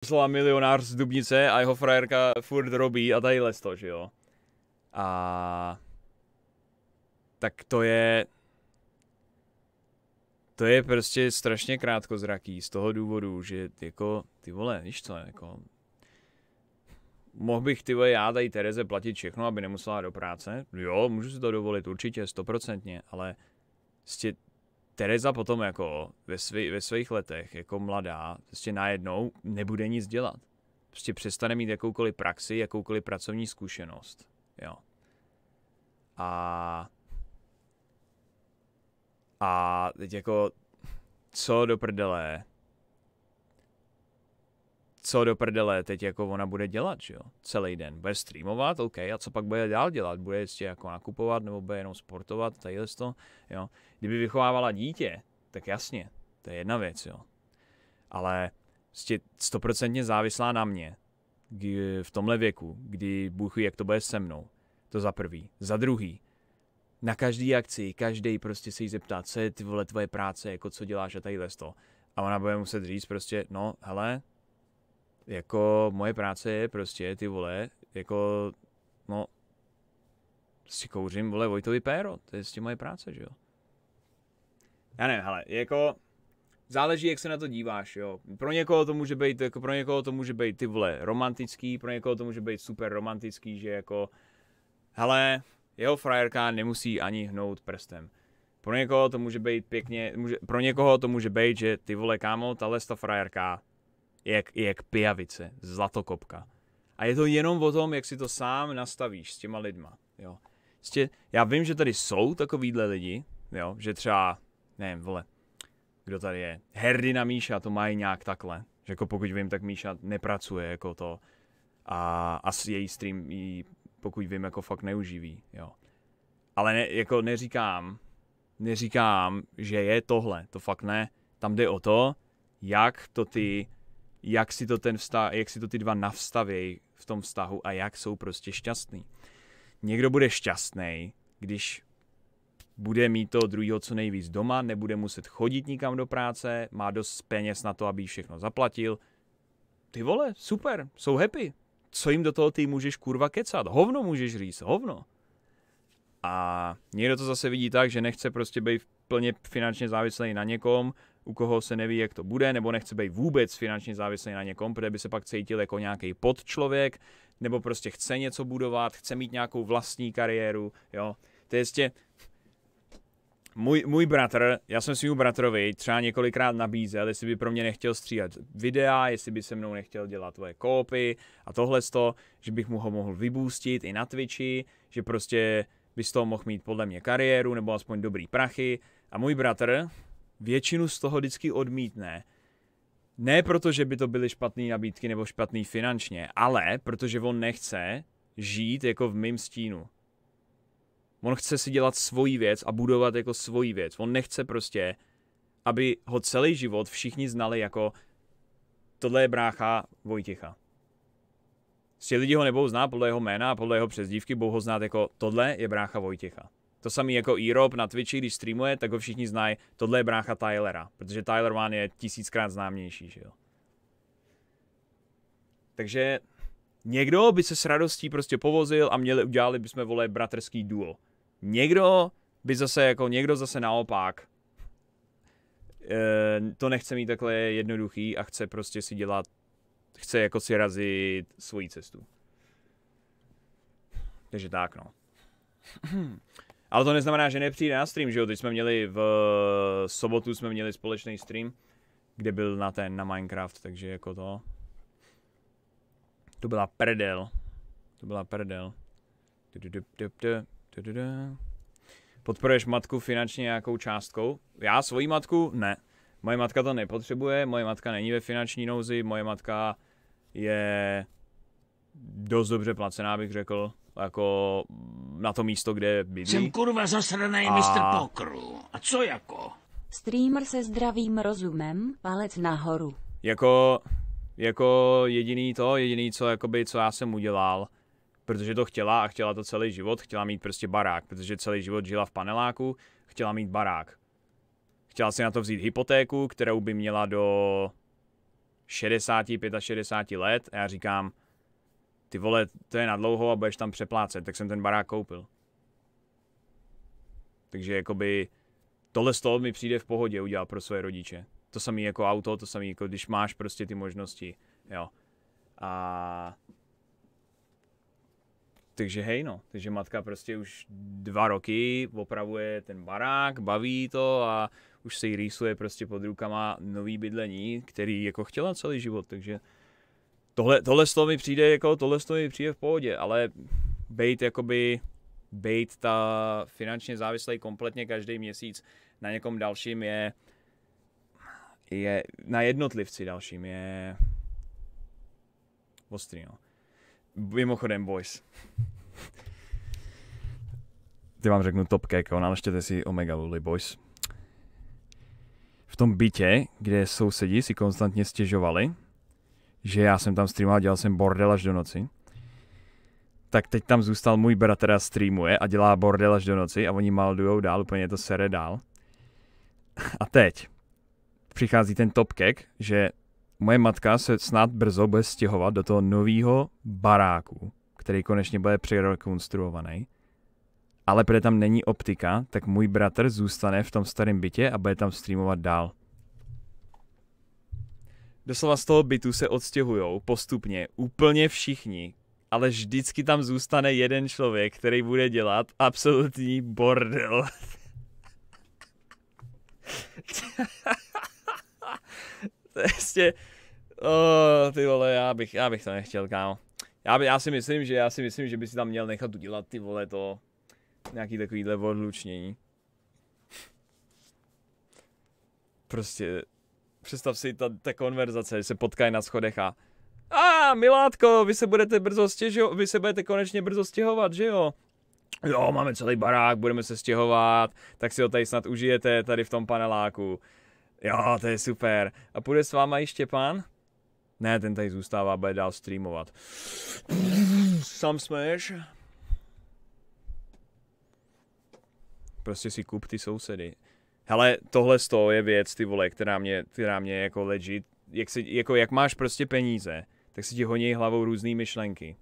poslala milionář z Dubnice a jeho frajerka furt robí a les to, že jo. A... Tak to je... To je prostě strašně krátkozraký z toho důvodu, že jako, ty vole, víš co, jako... Mohl bych ty vole, já tady Tereze platit všechno, aby nemusela do práce? Jo, můžu si to dovolit určitě, stoprocentně, ale prostě Tereza potom jako ve, svý, ve svých letech, jako mladá, prostě najednou nebude nic dělat. Prostě přestane mít jakoukoliv praxi, jakoukoliv pracovní zkušenost. Jo. A... A teď jako, co do prdele, co do prdele teď jako ona bude dělat, že jo? Celý den. Bude streamovat, OK, a co pak bude dál dělat? Bude ještě jako nakupovat nebo bude jenom sportovat, tadyhle to, jo? Kdyby vychovávala dítě, tak jasně, to je jedna věc, jo. Ale prostě stoprocentně závislá na mě v tomhle věku, kdy Bůh jak to bude se mnou. To za prvý. Za druhý, na každý akci, každý prostě se jí zeptá, co je ty vole tvoje práce, jako co děláš a tadyhle to. A ona bude muset říct prostě, no hele, jako moje práce je prostě, ty vole, jako, no, si kouřím, vole, Vojtovi péro, to je s tím moje práce, že jo. Já nevím, hele, jako, záleží, jak se na to díváš, jo. Pro někoho to může být, jako pro někoho to může být ty vole romantický, pro někoho to může být super romantický, že jako, hele, jeho frajerka nemusí ani hnout prstem. Pro někoho to může být pěkně, může, pro někoho to může být, že ty vole kámo, tahle frajerka je jak, je jak pijavice, zlatokopka. A je to jenom o tom, jak si to sám nastavíš s těma lidma, jo. Prostě, já vím, že tady jsou takovýhle lidi, jo, že třeba, nevím, vole, kdo tady je, Herdy na Míša, to mají nějak takhle, že jako pokud vím, tak Míša nepracuje jako to a, a její stream jí, pokud vím, jako fakt neuživí, jo. Ale ne, jako neříkám, neříkám, že je tohle, to fakt ne, tam jde o to, jak to ty jak si to, ten vztah, jak si to ty dva navstavějí v tom vztahu a jak jsou prostě šťastný. Někdo bude šťastný, když bude mít to druhého co nejvíc doma, nebude muset chodit nikam do práce, má dost peněz na to, aby všechno zaplatil. Ty vole, super, jsou happy. Co jim do toho ty můžeš kurva kecat? Hovno můžeš říct, hovno. A někdo to zase vidí tak, že nechce prostě být plně finančně závislý na někom u koho se neví, jak to bude, nebo nechce být vůbec finančně závislý na někom, protože by se pak cítil jako nějaký podčlověk, nebo prostě chce něco budovat, chce mít nějakou vlastní kariéru, jo. To je jistě, můj, můj bratr, já jsem svým bratrovi třeba několikrát nabízel, jestli by pro mě nechtěl stříhat videa, jestli by se mnou nechtěl dělat tvoje kópy a tohle to, že bych mu ho mohl vybůstit i na Twitchi, že prostě by z toho mohl mít podle mě kariéru nebo aspoň dobrý prachy. A můj bratr, většinu z toho vždycky odmítne. Ne proto, že by to byly špatné nabídky nebo špatný finančně, ale protože on nechce žít jako v mým stínu. On chce si dělat svoji věc a budovat jako svoji věc. On nechce prostě, aby ho celý život všichni znali jako tohle je brácha Vojticha. Si prostě lidi ho nebudou znát podle jeho jména a podle jeho přezdívky, budou ho znát jako tohle je brácha Vojticha. To samý jako Erop na Twitchi, když streamuje, tak ho všichni znají. Tohle je brácha Tylera, protože Tyler One je tisíckrát známější, že jo. Takže někdo by se s radostí prostě povozil a měli, udělali bychom, vole, bratrský duo. Někdo by zase, jako někdo zase naopak, eh, to nechce mít takhle jednoduchý a chce prostě si dělat, chce jako si razit svoji cestu. Takže tak, no. Ale to neznamená, že nepřijde na stream, že jo? Teď jsme měli v eh, sobotu jsme měli společný stream, kde byl na ten, na Minecraft, takže jako to. To byla prdel. To byla prdel. Podporuješ matku finančně nějakou částkou? Já svoji matku? Ne. Moje matka to nepotřebuje, moje matka není ve finanční nouzi, moje matka je dost dobře placená, bych řekl jako na to místo, kde bydlí. Jsem kurva zasranej a... mistr pokru. A co jako? Streamer se zdravým rozumem, palec nahoru. Jako, jako jediný to, jediný co, jakoby, co já jsem udělal, protože to chtěla a chtěla to celý život, chtěla mít prostě barák, protože celý život žila v paneláku, chtěla mít barák. Chtěla si na to vzít hypotéku, kterou by měla do 60, 65 let a já říkám, ty vole, to je na dlouho a budeš tam přeplácet, tak jsem ten barák koupil. Takže jakoby tohle z toho mi přijde v pohodě udělat pro své rodiče. To samé jako auto, to samé jako když máš prostě ty možnosti, jo. A takže hej no, takže matka prostě už dva roky opravuje ten barák, baví to a už se jí rýsuje prostě pod rukama nový bydlení, který jako chtěla celý život, takže tohle, tohle to mi přijde jako, tohle to mi přijde v pohodě, ale bejt jakoby, bejt ta finančně závislý kompletně každý měsíc na někom dalším je, je na jednotlivci dalším je ostrý, no. Mimochodem, boys. Ty vám řeknu top keko, naleštěte si Omega Luli Boys. V tom bytě, kde sousedí si konstantně stěžovali, že já jsem tam streamoval, dělal jsem bordel až do noci. Tak teď tam zůstal můj bratr a streamuje a dělá bordel až do noci a oni maldujou dál, úplně to sere dál. A teď přichází ten kek, že moje matka se snad brzo bude stěhovat do toho nového baráku, který konečně bude přerekonstruovaný. Ale protože tam není optika, tak můj bratr zůstane v tom starém bytě a bude tam streamovat dál doslova z toho bytu se odstěhujou postupně úplně všichni, ale vždycky tam zůstane jeden člověk, který bude dělat absolutní bordel. to je prostě, oh, ty vole, já bych, já bych to nechtěl, kámo. Já, by, já si myslím, že já si myslím, že by si tam měl nechat udělat ty vole to, nějaký takovýhle odlučnění. Prostě představ si ta, ta konverzace, že se potkají na schodech a a ah, milátko, vy se budete brzo stěžo, vy se budete konečně brzo stěhovat, že jo? Jo, máme celý barák, budeme se stěhovat, tak si ho tady snad užijete, tady v tom paneláku. Jo, to je super. A půjde s váma i Štěpán? Ne, ten tady zůstává, bude dál streamovat. Sam smeš? Prostě si kup ty sousedy hele, tohle z toho je věc, ty vole, která mě, která mě jako legit, jak, si, jako jak máš prostě peníze, tak si ti honí hlavou různé myšlenky.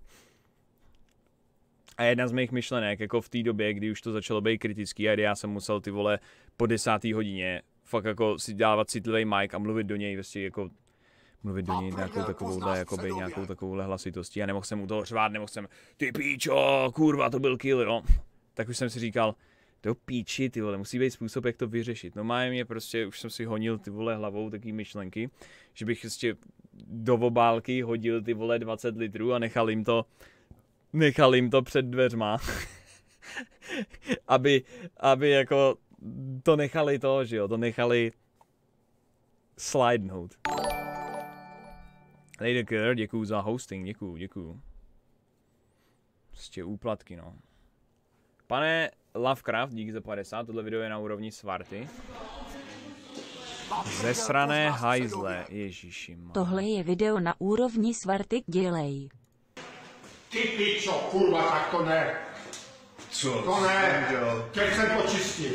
A jedna z mých myšlenek, jako v té době, kdy už to začalo být kritický a kdy já jsem musel ty vole po desáté hodině fakt jako si dávat citlivý mic a mluvit do něj, vlastně jako mluvit do něj nějakou takovou takovouhle, jakoby, nějakou takovou hlasitostí a nemohl jsem u toho řvát, nemohl jsem, ty píčo, kurva, to byl kill, jo. Tak už jsem si říkal, to píči, ty vole, musí být způsob, jak to vyřešit. No máme mě prostě, už jsem si honil ty vole hlavou taký myšlenky, že bych prostě do obálky hodil ty vole 20 litrů a nechal jim to, nechal jim to před dveřma. aby, aby jako to nechali to, že jo, to nechali slidenout. Lady Girl, děkuju za hosting, děkuju, děkuju. Prostě úplatky, no. Pane Lovecraft, díky za 50, tohle video je na úrovni Svarty. Zesrané hajzle, ježiši. Má. Tohle je video na úrovni Svarty, dělej. Ty pičo, kurva, tak to ne. Co? To ne, teď jsem počistil.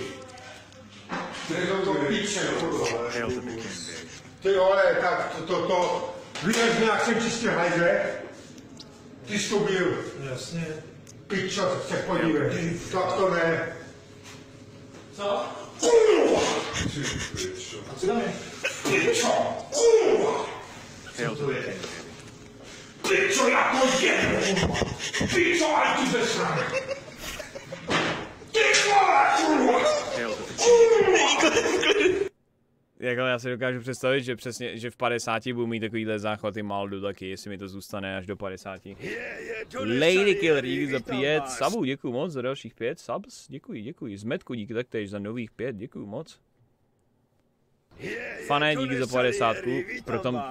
Teď to, to piče, kurva. Ty vole, tak to, to, to. Víš, jak jsem čistil hajzle? Ty jsi to byl. Jasně. Pičo, se podívej, tak to ne. Co? Kurva! Ty pičo. A co tam je? Pičo! Kurva! Co to je? Pičo, já to jedu! Pičo, ale ty ze strany! Ty kurva! Kurva! Kurva! Jako já si dokážu představit, že přesně, že v 50 budu mít takovýhle záchvaty Maldu taky, jestli mi to zůstane až do 50. Yeah, yeah, Lady Killer, díky za pět subů, děkuji moc za dalších pět subs, děkuji, děkuji. Zmetku díky taktéž za nových pět, děkuji moc. Fané, díky za 50. Proto...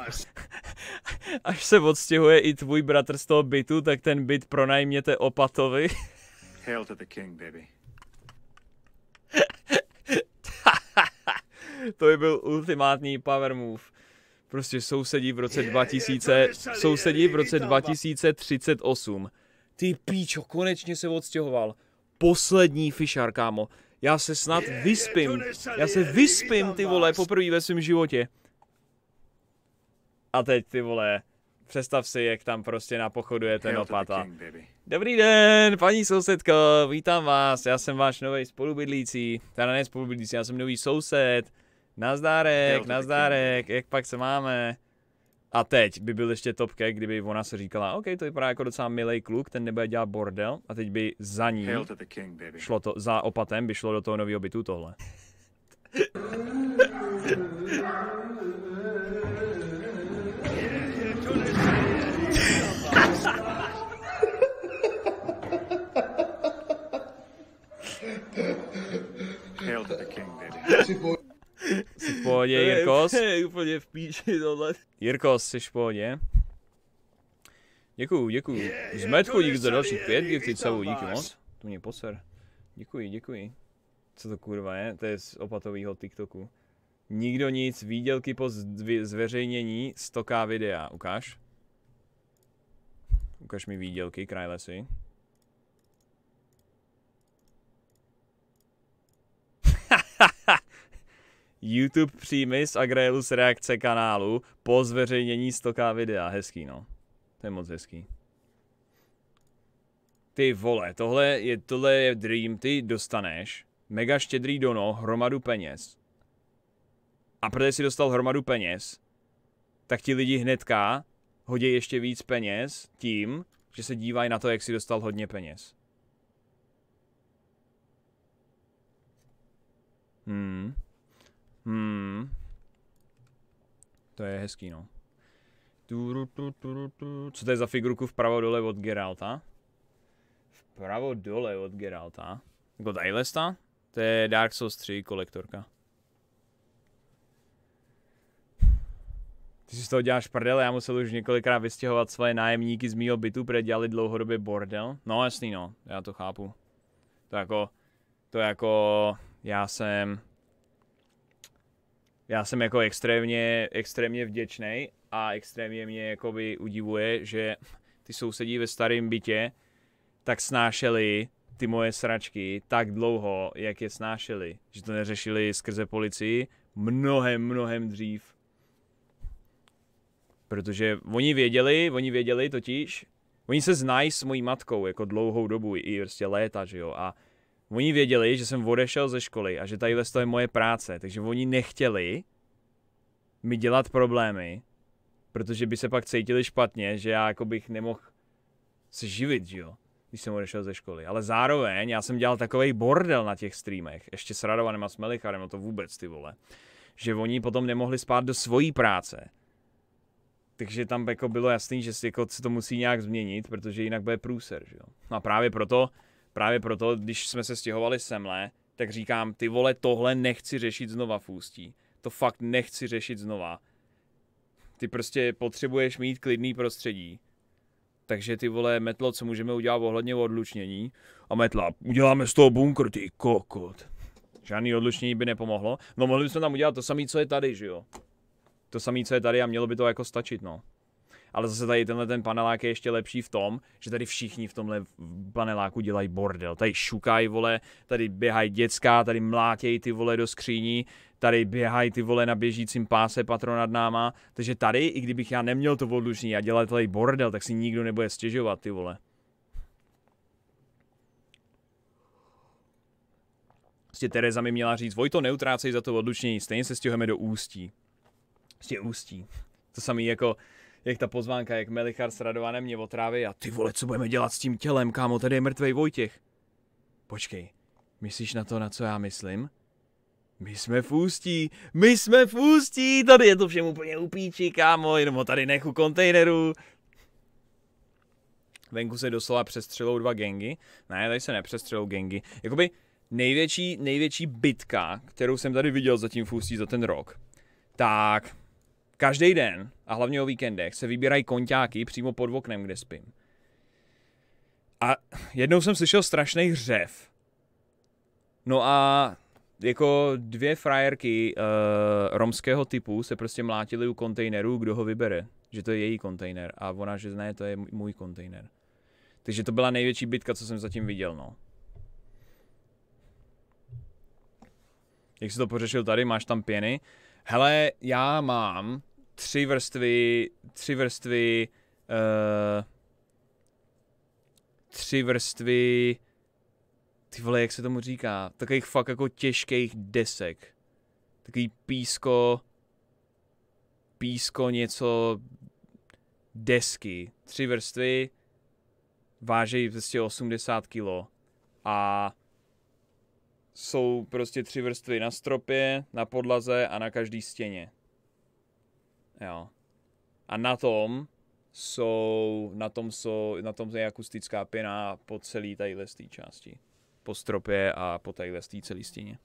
Až se odstěhuje i tvůj bratr z toho bytu, tak ten byt pronajměte opatovi. Hail to the king, baby. to by byl ultimátní power move. Prostě sousedí v roce 2000, sousedí v roce 2038. Ty píčo, konečně se odstěhoval. Poslední fišar, kámo. Já se snad vyspím. Já se vyspím, ty vole, poprvé ve svém životě. A teď, ty vole, představ si, jak tam prostě napochoduje ten opata. Dobrý den, paní sousedko, vítám vás, já jsem váš nový spolubydlící, teda ne spolubydlící, já jsem nový soused. Nazdárek, nazdárek, jak pak se máme? A teď by byl ještě topke, kdyby ona se říkala, OK, to vypadá jako docela milý kluk, ten nebude dělat bordel. A teď by za ní king, šlo to, za opatem by šlo do toho nového bytu tohle. Hail to the king, baby. Jsi v pohodě, Jirkos? Je úplně v píči tohle. Jirkos, jsi v pohodě? Děkuju, děkuju. Zmetku díky za dalších pět gifty, celou díky moc. To mě poser. Děkuji, děkuji. Co to kurva je? To je z opatovýho TikToku. Nikdo nic, výdělky po zveřejnění 100k videa. Ukáž? Ukaž mi výdělky, krajlesy. YouTube příjmy z Agrailu z reakce kanálu po zveřejnění 100k videa. Hezký, no. To je moc hezký. Ty vole, tohle je, tohle je dream, ty dostaneš mega štědrý dono, hromadu peněz. A protože si dostal hromadu peněz, tak ti lidi hnedka hodí ještě víc peněz tím, že se dívají na to, jak si dostal hodně peněz. Hmm. Hmm. To je hezký, no. Co to je za figurku vpravo dole od Geralta? Vpravo dole od Geralta. God Ailesta? To je Dark Souls 3 kolektorka. Ty si z toho děláš prdel, já musel už několikrát vystěhovat svoje nájemníky z mýho bytu, protože dělali dlouhodobě bordel. No jasný no, já to chápu. To jako, to jako, já jsem, já jsem jako extrémně, extrémně vděčný a extrémně mě jakoby udivuje, že ty sousedí ve starém bytě tak snášeli ty moje sračky tak dlouho, jak je snášeli. Že to neřešili skrze policii mnohem, mnohem dřív. Protože oni věděli, oni věděli totiž, oni se znají s mojí matkou jako dlouhou dobu, i prostě léta, že jo, a Oni věděli, že jsem odešel ze školy a že to je moje práce, takže oni nechtěli mi dělat problémy, protože by se pak cítili špatně, že já jako bych nemohl se živit, že jo, když jsem odešel ze školy. Ale zároveň já jsem dělal takový bordel na těch streamech, ještě s Radovanem a s Melicharem, no to vůbec ty vole, že oni potom nemohli spát do svojí práce. Takže tam jako bylo jasný, že jako se to musí nějak změnit, protože jinak bude průser, že jo. No a právě proto právě proto, když jsme se stěhovali semle, tak říkám, ty vole, tohle nechci řešit znova v ústí. To fakt nechci řešit znova. Ty prostě potřebuješ mít klidný prostředí. Takže ty vole, metlo, co můžeme udělat ohledně odlučnění? A metla, uděláme z toho bunkr, ty kokot. Žádný odlučnění by nepomohlo. No mohli bychom tam udělat to samé, co je tady, že jo? To samé, co je tady a mělo by to jako stačit, no ale zase tady tenhle ten panelák je ještě lepší v tom, že tady všichni v tomhle paneláku dělají bordel. Tady šukají, vole, tady běhají dětská, tady mlátějí ty vole do skříní, tady běhají ty vole na běžícím páse patro nad náma, takže tady, i kdybych já neměl to odlužní a dělal tady bordel, tak si nikdo nebude stěžovat, ty vole. Prostě Tereza mi měla říct, Vojto, neutrácej za to odlučnění, stejně se stěhujeme do Ústí. Prostě Ústí. To samý jako, jak ta pozvánka, jak Melichar s Radovanem mě otráví a ty vole, co budeme dělat s tím tělem, kámo, tady je mrtvej Vojtěch. Počkej, myslíš na to, na co já myslím? My jsme v ústí, my jsme v ústí, tady je to všem úplně upíčí, kámo, jenom ho tady nechu kontejneru. Venku se doslova přestřelou dva gengy. Ne, tady se nepřestřelou gengy. Jakoby největší, největší bitka, kterou jsem tady viděl zatím v ústí za ten rok, tak Každý den, a hlavně o víkendech, se vybírají konťáky přímo pod oknem, kde spím. A jednou jsem slyšel strašný hřev. No a jako dvě frajerky uh, romského typu se prostě mlátily u kontejneru, kdo ho vybere. Že to je její kontejner. A ona, že ne, to je můj kontejner. Takže to byla největší bitka, co jsem zatím viděl, no. Jak jsi to pořešil tady, máš tam pěny? Hele, já mám tři vrstvy, tři vrstvy, uh, tři vrstvy, ty vole, jak se tomu říká, takových fakt jako těžkých desek. Takový písko, písko něco, desky, tři vrstvy, vážejí prostě 80 kg a jsou prostě tři vrstvy na stropě, na podlaze a na každé stěně. Jo. A na tom jsou, na tom, jsou, na tom je akustická pěna po celé téhle části. Po stropě a po téhle celé stěně.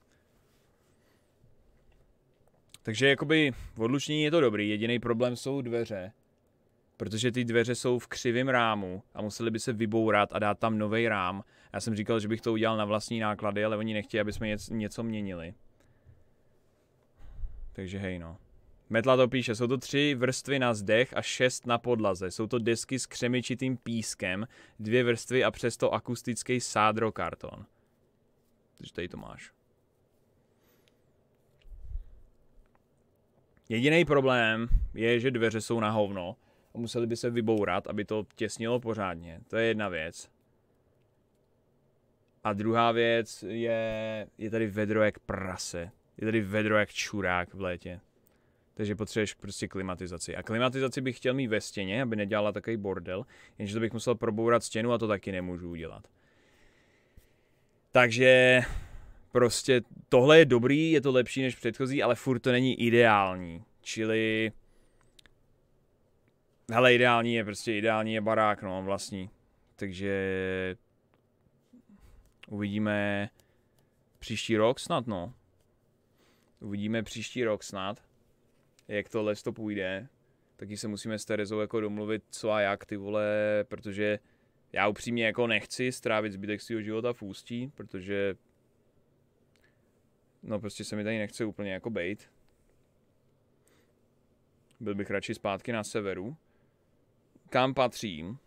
Takže jakoby v odlučení je to dobrý, jediný problém jsou dveře. Protože ty dveře jsou v křivém rámu a museli by se vybourat a dát tam nový rám. Já jsem říkal, že bych to udělal na vlastní náklady, ale oni nechtějí, aby jsme něco měnili. Takže hej no. Metla to píše, jsou to tři vrstvy na zdech a šest na podlaze. Jsou to desky s křemičitým pískem, dvě vrstvy a přesto akustický sádrokarton. Takže tady to máš. Jediný problém je, že dveře jsou na hovno a museli by se vybourat, aby to těsnilo pořádně. To je jedna věc. A druhá věc je, je tady vedro jak prase. Je tady vedro jak čurák v létě takže potřebuješ prostě klimatizaci. A klimatizaci bych chtěl mít ve stěně, aby nedělala takový bordel, jenže to bych musel probourat stěnu a to taky nemůžu udělat. Takže prostě tohle je dobrý, je to lepší než předchozí, ale furt to není ideální. Čili hele, ideální je prostě ideální je barák, no, vlastní. Takže uvidíme příští rok snad, no. Uvidíme příští rok snad jak tohle to půjde, taky se musíme s Terezou jako domluvit, co a jak ty vole, protože já upřímně jako nechci strávit zbytek svého života v ústí, protože no prostě se mi tady nechce úplně jako bejt. Byl bych radši zpátky na severu, kam patřím,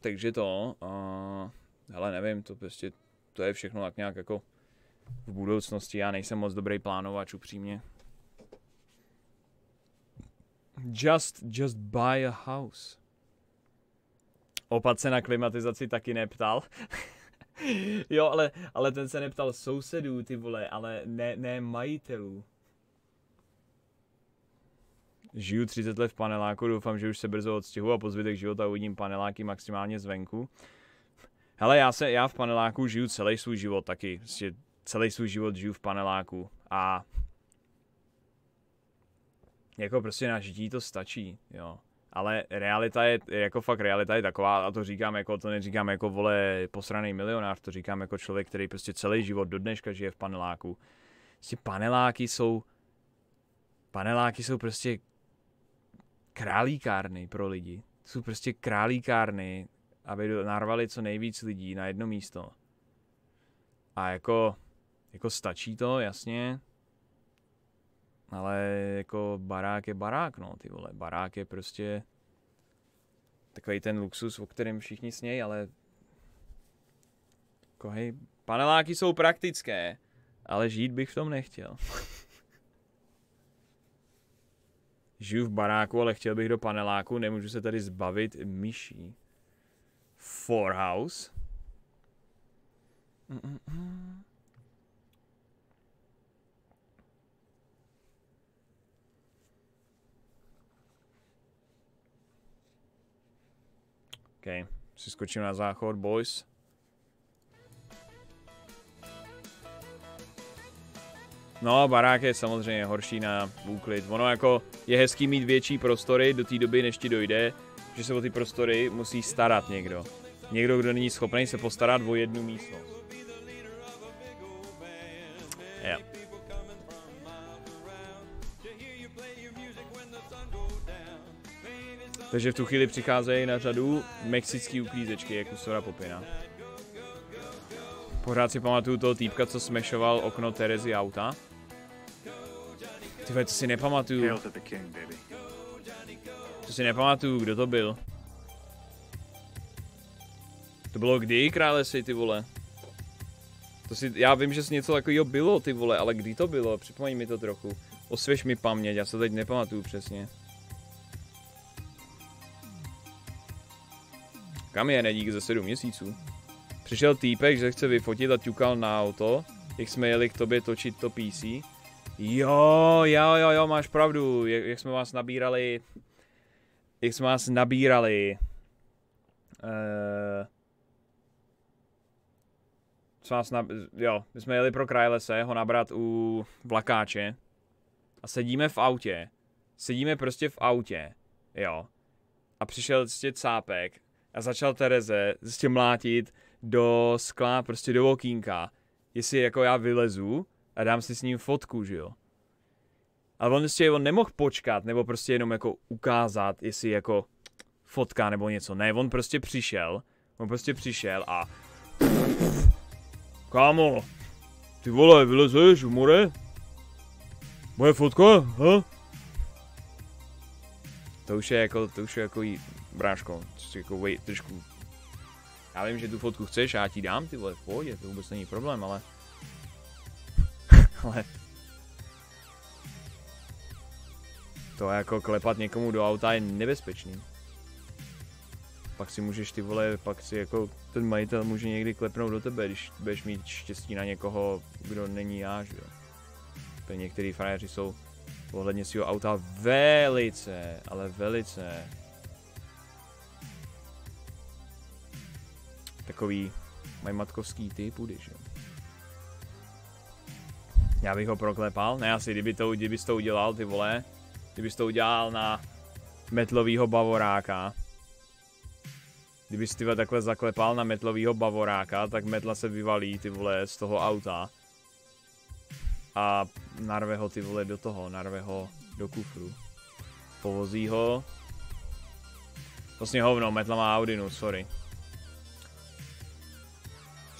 takže to, uh, hele nevím, to prostě, to je všechno tak nějak jako v budoucnosti, já nejsem moc dobrý plánovač upřímně, Just, just buy a house. Opat se na klimatizaci taky neptal. jo, ale, ale ten se neptal sousedů, ty vole, ale ne, ne majitelů. Žiju 30 let v paneláku, doufám, že už se brzo odstihu a po zbytek života uvidím paneláky maximálně zvenku. Hele, já, se, já v paneláku žiju celý svůj život taky. Prostě celý svůj život žiju v paneláku. A jako prostě na žití to stačí, jo. Ale realita je, jako fakt realita je taková, a to říkám jako, to neříkám jako vole posraný milionář, to říkám jako člověk, který prostě celý život do dneška žije v paneláku. Prostě paneláky jsou, paneláky jsou prostě králíkárny pro lidi. Jsou prostě králíkárny, aby narvali co nejvíc lidí na jedno místo. A jako, jako stačí to, jasně, ale jako barák je barák, no, ty vole. Barák je prostě takový ten luxus, o kterém všichni snějí, ale jako hej, paneláky jsou praktické, ale žít bych v tom nechtěl. Žiju v baráku, ale chtěl bych do paneláku, nemůžu se tady zbavit myší. Four house. Mm-mm. OK, si skočím na záchod, boys. No barák je samozřejmě horší na úklid. Ono jako je hezký mít větší prostory do té doby, než ti dojde, že se o ty prostory musí starat někdo. Někdo, kdo není schopný se postarat o jednu místnost. Takže v tu chvíli přicházejí na řadu mexický uklízečky, jako Sora Popina. Pořád si pamatuju toho týpka, co smešoval okno Terezy auta. Ty to si nepamatuju. To si nepamatuju, kdo to byl. To bylo kdy, krále si ty vole? To si, já vím, že si něco takového bylo, ty vole, ale kdy to bylo? Připomeň mi to trochu. Osvěž mi paměť, já se teď nepamatuju přesně. Kam je nedík ze 7 měsíců? Přišel týpek, že chce vyfotit a ťukal na auto, jak jsme jeli k tobě točit to PC. Jo, jo, jo, jo, máš pravdu, jak, jak jsme vás nabírali, jak jsme vás nabírali. Uh, eh, jsme vás nab... jo, my jsme jeli pro Krajlese ho nabrat u vlakáče a sedíme v autě, sedíme prostě v autě, jo, a přišel prostě cápek a začal Tereze tím prostě mlátit do skla, prostě do okýnka, jestli jako já vylezu a dám si s ním fotku, že jo. Ale on prostě on nemohl počkat, nebo prostě jenom jako ukázat, jestli jako fotka nebo něco. Ne, on prostě přišel, on prostě přišel a... Kámo, ty vole, vylezeš, more? Moje fotka, ha? To už je jako, to už je jako bráško, jako wait, trošku, já vím, že tu fotku chceš, já ti dám, ty vole, v pohodě, to vůbec není problém, ale, ale, to jako klepat někomu do auta je nebezpečný. Pak si můžeš ty vole, pak si jako ten majitel může někdy klepnout do tebe, když budeš mít štěstí na někoho, kdo není já, že jo. některý frajeři jsou ohledně svého auta velice, ale velice takový mají matkovský ty pudy, že? Já bych ho proklepal, ne asi, kdyby to, kdyby to udělal, ty vole, kdyby to udělal na metlovýho bavoráka, kdyby ty takhle zaklepal na metlovýho bavoráka, tak metla se vyvalí, ty vole, z toho auta a narve ho, ty vole, do toho, narve ho do kufru. Povozí ho, vlastně hovno, metla má Audinu, no, sorry.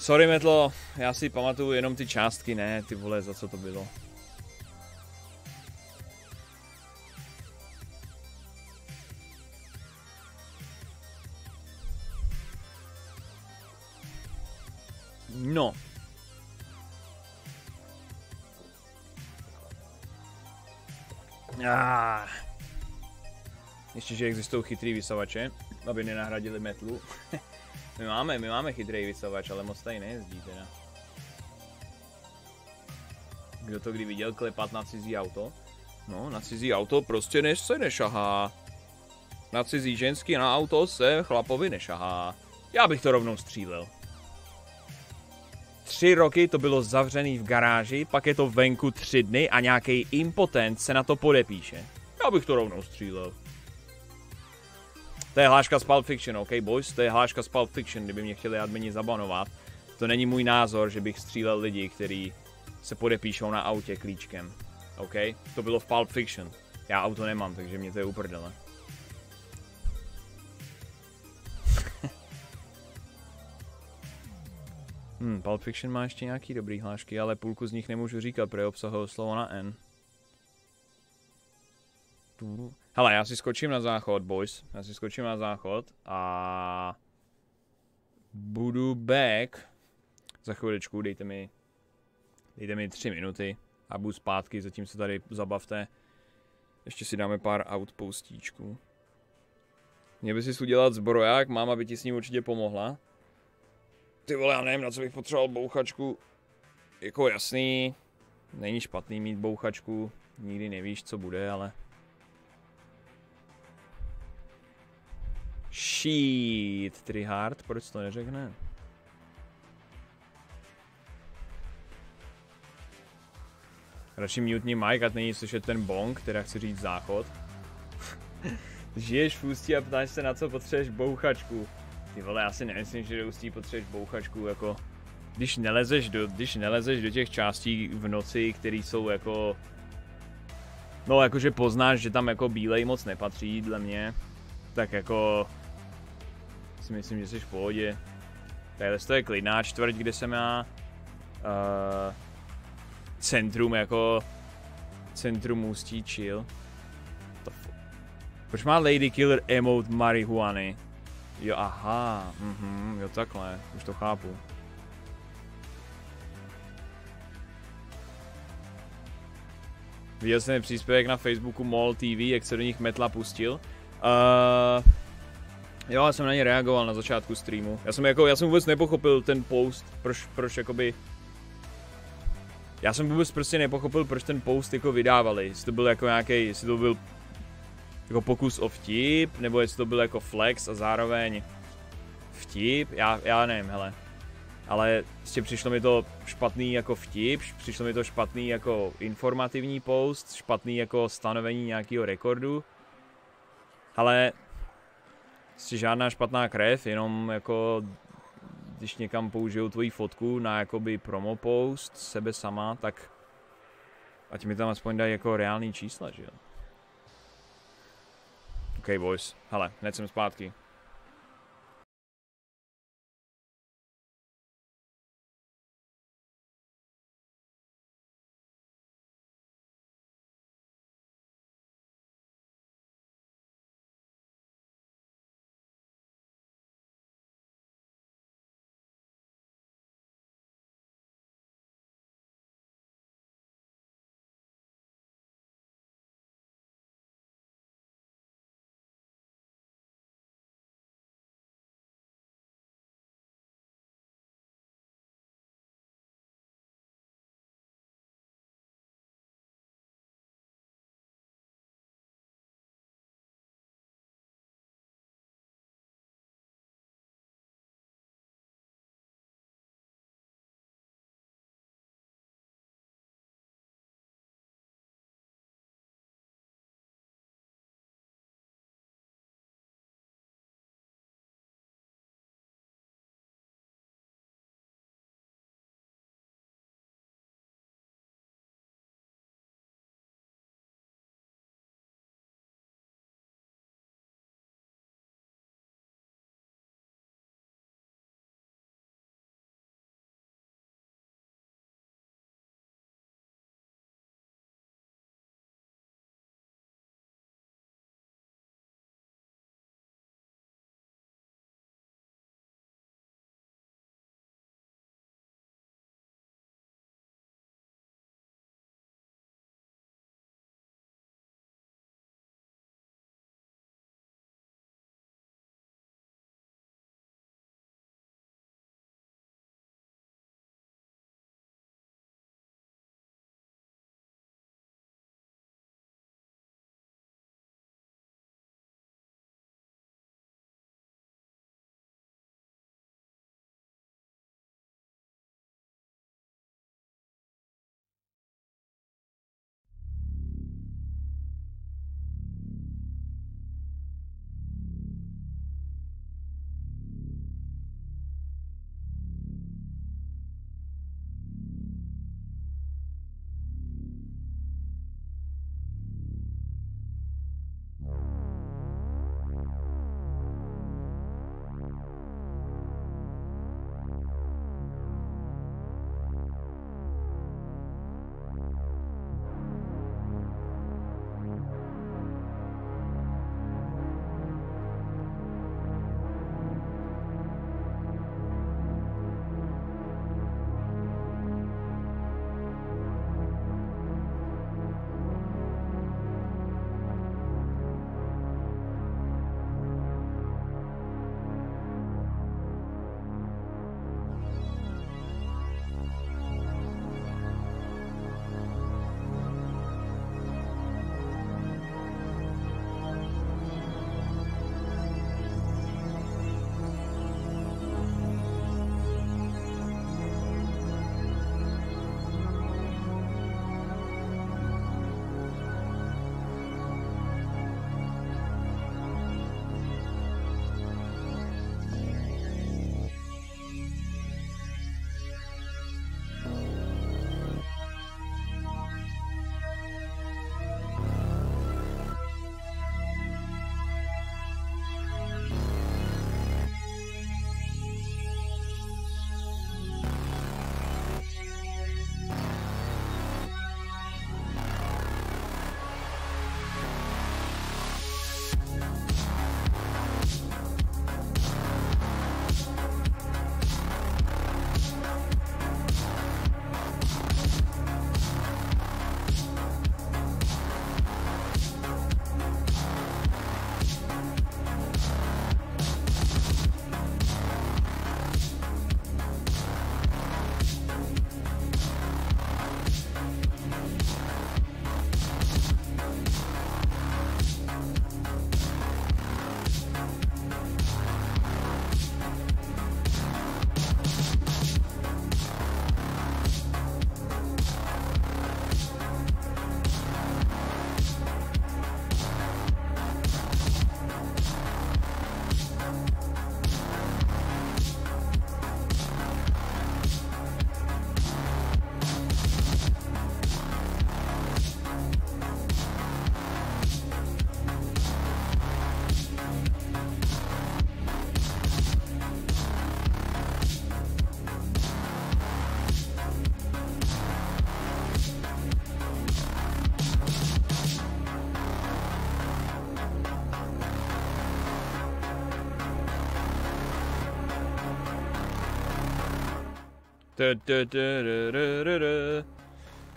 Sorry Metlo, já si pamatuju jenom ty částky, ne ty vole, za co to bylo. No. Ah. Ještě, že existují chytrý vysavače, aby nenahradili metlu. My máme, my máme chytrej vysavač, ale moc tady nejezdí teda. Kdo to kdy viděl klepat na cizí auto? No, na cizí auto prostě než se nešahá. Na cizí ženský na auto se chlapovi nešahá. Já bych to rovnou střílel. Tři roky to bylo zavřený v garáži, pak je to venku tři dny a nějaký impotent se na to podepíše. Já bych to rovnou střílel. To je hláška z Pulp Fiction, OK boys? To je hláška z Pulp Fiction, kdyby mě chtěli admini zabanovat. To není můj názor, že bych střílel lidi, kteří se podepíšou na autě klíčkem. OK? To bylo v Pulp Fiction. Já auto nemám, takže mě to je uprdele. hmm, Pulp Fiction má ještě nějaký dobrý hlášky, ale půlku z nich nemůžu říkat, protože obsahuje slovo na N. Hele, já si skočím na záchod, boys. Já si skočím na záchod a budu back za chviličku, dejte mi, dejte mi tři minuty a budu zpátky, zatím se tady zabavte. Ještě si dáme pár outpostíčků. Mě by si udělat zbroják, máma by ti s ním určitě pomohla. Ty vole, já nevím, na co bych potřeboval bouchačku. Jako jasný, není špatný mít bouchačku, nikdy nevíš, co bude, ale Shit, Trihard, proč to neřekne? Radši mutní mic, ať není slyšet ten bong, teda chci říct záchod. Žiješ v ústí a ptáš se na co potřebuješ bouchačku. Ty vole, já si nemyslím, že do ústí potřebuješ bouchačku, jako... Když nelezeš do, když nelezeš do těch částí v noci, které jsou jako... No, jakože poznáš, že tam jako bílej moc nepatří, dle mě, tak jako si myslím, že jsi v pohodě. Takhle to je klidná čtvrť, kde jsem já. Uh, centrum jako... Centrum Ústí chill. Proč má Lady Killer emote marihuany? Jo, aha, mhm, jo takhle, už to chápu. Viděl jsem příspěvek na Facebooku MOL TV, jak se do nich metla pustil. Uh, Jo, já jsem na ně reagoval na začátku streamu. Já jsem jako, já jsem vůbec nepochopil ten post, proč, proč jakoby... Já jsem vůbec prostě nepochopil, proč ten post jako vydávali. Jestli to byl jako nějaký, jestli to byl jako pokus o vtip, nebo jestli to byl jako flex a zároveň vtip, já, já nevím, hele. Ale prostě přišlo mi to špatný jako vtip, přišlo mi to špatný jako informativní post, špatný jako stanovení nějakého rekordu. Ale si žádná špatná krev, jenom jako když někam použijou tvoji fotku na jakoby promo post sebe sama, tak ať mi tam aspoň dají jako reální čísla, že jo. OK boys, hele, hned jsem zpátky.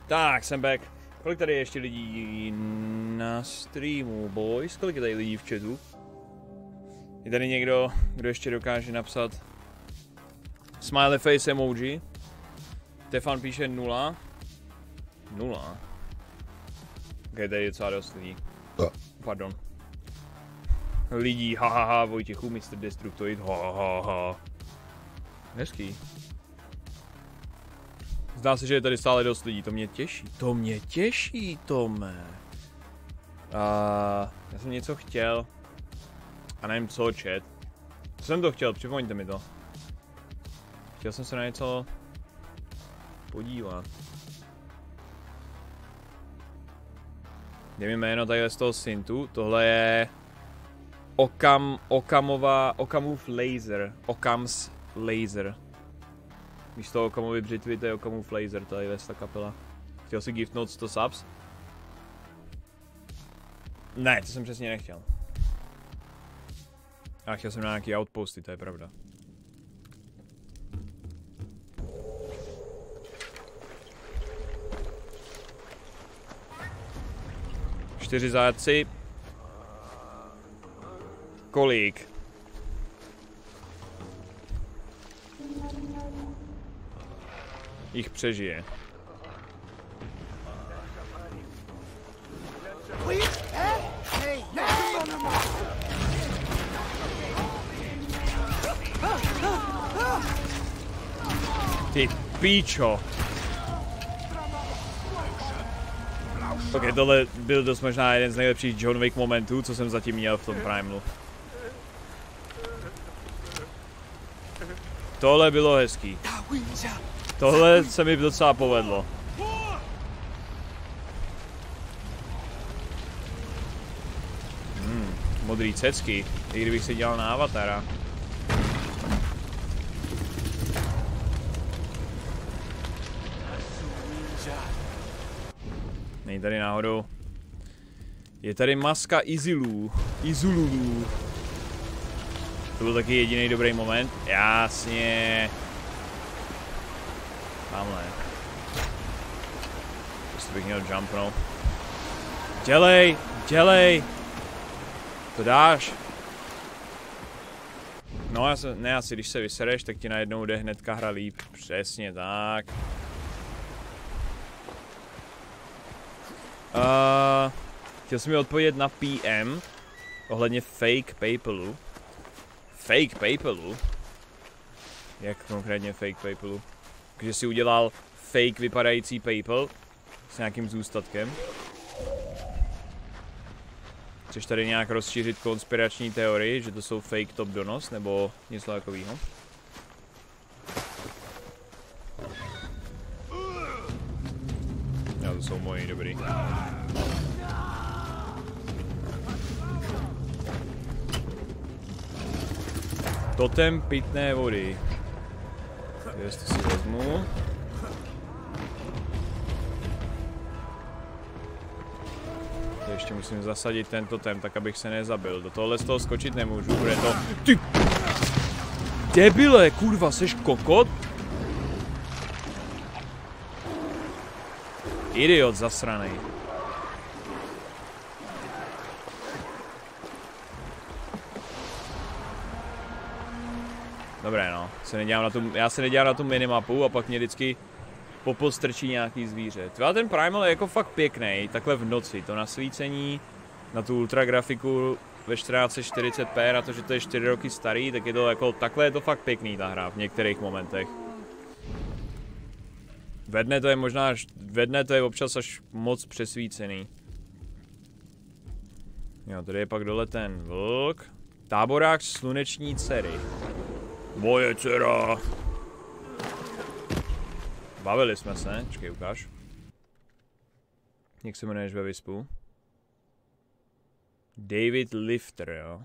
Tak, jsem back. Kolik tady je ještě lidí na streamu, boys? Kolik je tady lidí v chatu? Je tady někdo, kdo ještě dokáže napsat smiley face emoji? Stefan píše nula. Nula. Ok, tady je docela dost lidí. No. Pardon. Lidí, hahaha, ha, ha, Vojtěchu, Mr. Destructoid, hahaha. Ha, ha. Hezký. Zdá se, že je tady stále dost lidí, to mě těší. To mě těší, Tome. A uh, já jsem něco chtěl. A nevím co, chat. Co jsem to chtěl, připomeňte mi to. Chtěl jsem se na něco podívat. Jde mi jméno tady z toho Sintu, tohle je Okam, Okamova, Okamův laser, Okams laser. Místo Okamovy břitvy, to je Okamu Flazer, to je ta kapela. Chtěl si giftnout 100 subs? Ne, to jsem přesně nechtěl. A chtěl jsem na nějaký outposty, to je pravda. Čtyři zajatci. Kolik? jich přežije. Ty píčo. Ok, tohle byl dost možná jeden z nejlepších John Wick momentů, co jsem zatím měl v tom Primalu. Tohle bylo hezký. Tohle se mi docela povedlo. Hmm, modrý cecky, i kdybych si dělal na avatara. Není tady náhodou. Je tady maska Izilů. Izululů. To byl taky jediný dobrý moment. Jasně. Tamhle. Jestli bych měl jumpnout. Dělej, dělej. To dáš. No já se, ne asi, když se vysereš, tak ti najednou jde hnedka hra líp. Přesně tak. Uh, chtěl jsem mi odpovědět na PM ohledně fake PayPalu. Fake PayPalu? Jak konkrétně fake PayPalu? Takže si udělal fake vypadající PayPal s nějakým zůstatkem. Chceš tady nějak rozšířit konspirační teorii, že to jsou fake top donos, nebo něco takového? Já to jsou moji, dobrý. Totem pitné vody. Věc si vezmu. ještě musím zasadit tento tem, tak abych se nezabil. Do tohohle z toho skočit nemůžu, bude to... Ty... Debile, kurva, seš kokot? Idiot zasranej. dobré, no. Se nedělám na tu, já se nedělám na tu minimapu a pak mě vždycky popostrčí nějaký zvíře. Tvá ten Primal je jako fakt pěkný, takhle v noci, to nasvícení na tu ultra grafiku ve 1440p, na to, že to je 4 roky starý, tak je to jako, takhle je to fakt pěkný ta hra v některých momentech. Ve dne to je možná, až, ve dne to je občas až moc přesvícený. Jo, tady je pak dole ten vlk. Táborák sluneční dcery. Moje dcera. Bavili jsme se, čekej, ukáž. Jak se jmenuješ ve vyspu? David Lifter, jo.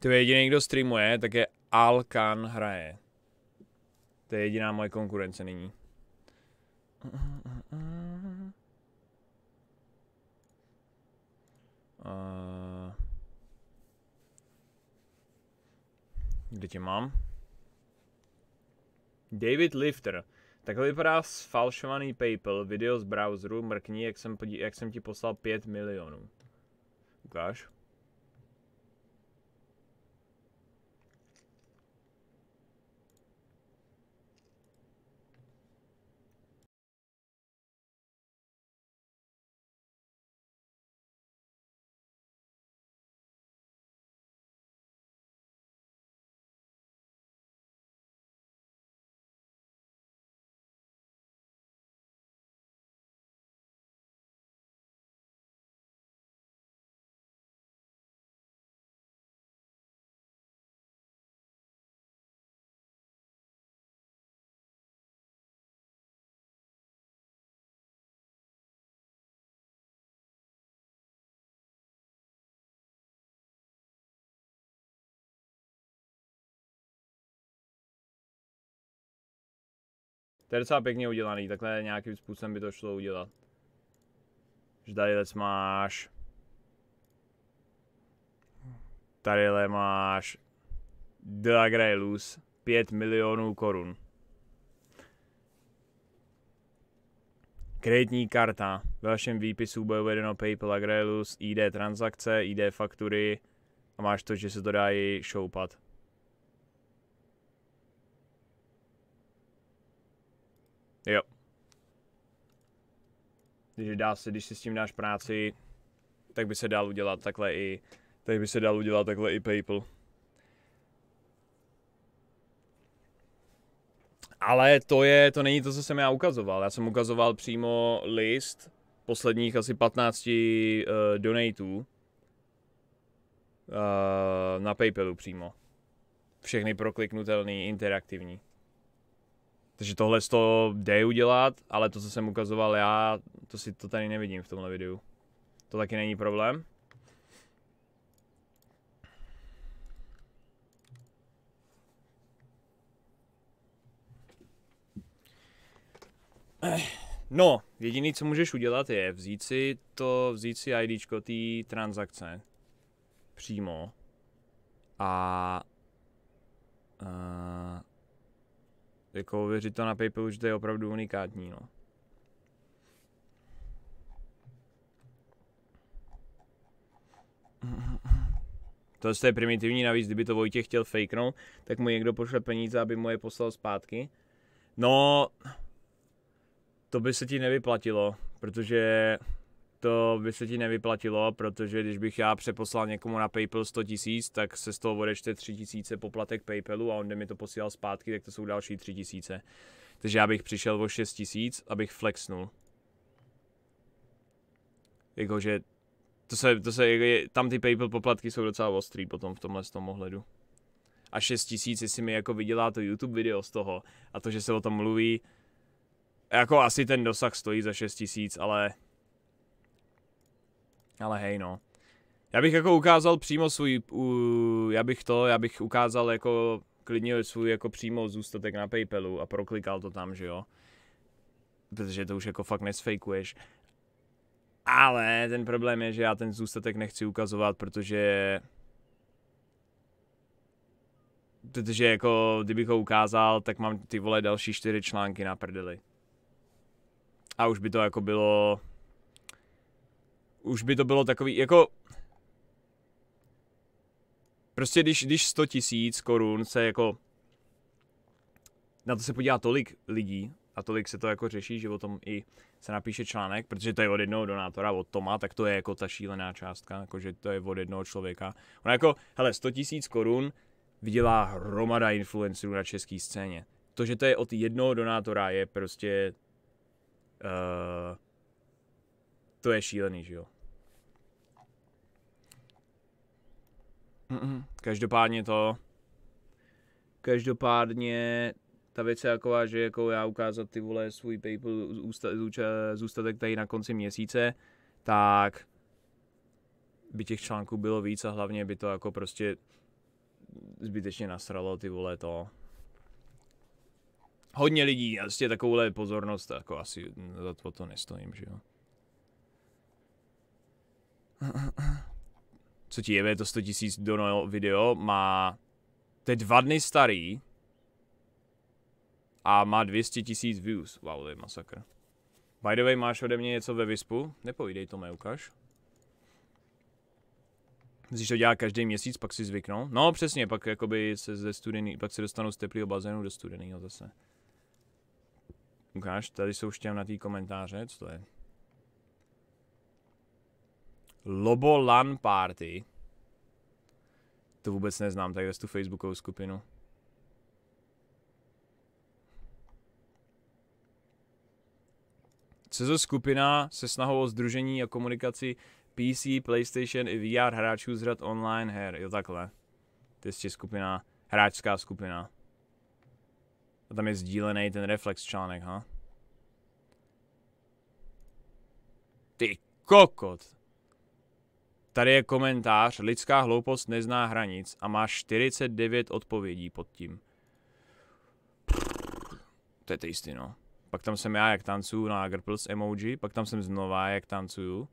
To je jediný, kdo streamuje, tak je Alkan hraje. To je jediná moje konkurence nyní. Uh, kde tě mám? David Lifter. Takhle vypadá sfalšovaný PayPal, video z browseru, mrkni, jak jsem, podí, jak jsem ti poslal 5 milionů. Ukáž. To je docela pěkně udělaný, takhle nějakým způsobem by to šlo udělat. Že tadyhle máš. Tadyhle máš Dragrailus 5 milionů korun. Kreditní karta. V vašem výpisu bude uvedeno PayPal Agrailus, ID transakce, ID faktury a máš to, že se to dá i šoupat. Jo. Když dá se, když si s tím dáš práci, tak by se dal udělat takhle i, tak by se dal udělat takhle i PayPal. Ale to je, to není to, co jsem já ukazoval. Já jsem ukazoval přímo list posledních asi 15 uh, eh, donatů uh, na PayPalu přímo. Všechny prokliknutelný, interaktivní. Takže tohle to jde udělat, ale to, co jsem ukazoval já, to si to tady nevidím v tomhle videu. To taky není problém. No, jediný, co můžeš udělat, je vzít si to, vzít si IDčko té transakce přímo a, a eh, jako ověřit to na PayPalu, že to je opravdu unikátní, no. To je primitivní, navíc kdyby to Vojtě chtěl fejknout. tak mu někdo pošle peníze, aby mu je poslal zpátky. No, to by se ti nevyplatilo, protože to by se ti nevyplatilo, protože když bych já přeposlal někomu na PayPal 100 tisíc, tak se z toho odečte 3 tisíce poplatek PayPalu a on mi to posílal zpátky, tak to jsou další 3 tisíce. Takže já bych přišel o 6 tisíc, abych flexnul. Jakože to se, to se, tam ty PayPal poplatky jsou docela ostrý potom v tomhle z tom ohledu. A 6 tisíc, jestli mi jako vydělá to YouTube video z toho a to, že se o tom mluví, jako asi ten dosah stojí za 6 tisíc, ale ale hej no. Já bych jako ukázal přímo svůj, uh, já bych to, já bych ukázal jako klidně svůj jako přímo zůstatek na Paypalu a proklikal to tam, že jo. Protože to už jako fakt nesfejkuješ. Ale ten problém je, že já ten zůstatek nechci ukazovat, protože... Protože jako, kdybych ho ukázal, tak mám ty vole další čtyři články na prdeli. A už by to jako bylo už by to bylo takový, jako... Prostě když, když 100 tisíc korun se jako... Na to se podívá tolik lidí a tolik se to jako řeší, že o tom i se napíše článek, protože to je od jednoho donátora, od Toma, tak to je jako ta šílená částka, jakože to je od jednoho člověka. Ono jako, hele, 100 tisíc korun vydělá hromada influencerů na české scéně. To, že to je od jednoho donátora, je prostě... Uh, to je šílený, že jo? Každopádně to... Každopádně ta věc je taková, že jako já ukázat ty vole svůj PayPal zůstatek tady na konci měsíce, tak by těch článků bylo víc a hlavně by to jako prostě zbytečně nasralo ty vole to. Hodně lidí, vlastně takovouhle pozornost, jako asi za to, to nestojím, že jo. Co ti jebe, to 100 tisíc do no video má... To je dva dny starý. A má 200 tisíc views. Wow, to je masakr. By the way, máš ode mě něco ve Vispu? Nepovídej to, ukáž. Musíš to dělat každý měsíc, pak si zvyknou. No přesně, pak jakoby se ze studený, pak se dostanou z teplého bazénu do studeného zase. Ukáž, tady jsou šťavnatý komentáře, co to je? Lobo LAN Party. To vůbec neznám, tak tu facebookovou skupinu. to skupina se snahou o združení a komunikaci PC, PlayStation i VR hráčů z řad online her. Jo takhle. To je prostě skupina, hráčská skupina. A tam je sdílený ten reflex článek, ha? Ty kokot tady je komentář, lidská hloupost nezná hranic a má 49 odpovědí pod tím. To je tasty, no. Pak tam jsem já, jak tancuju na Grpls emoji, pak tam jsem znova, jak tancuju.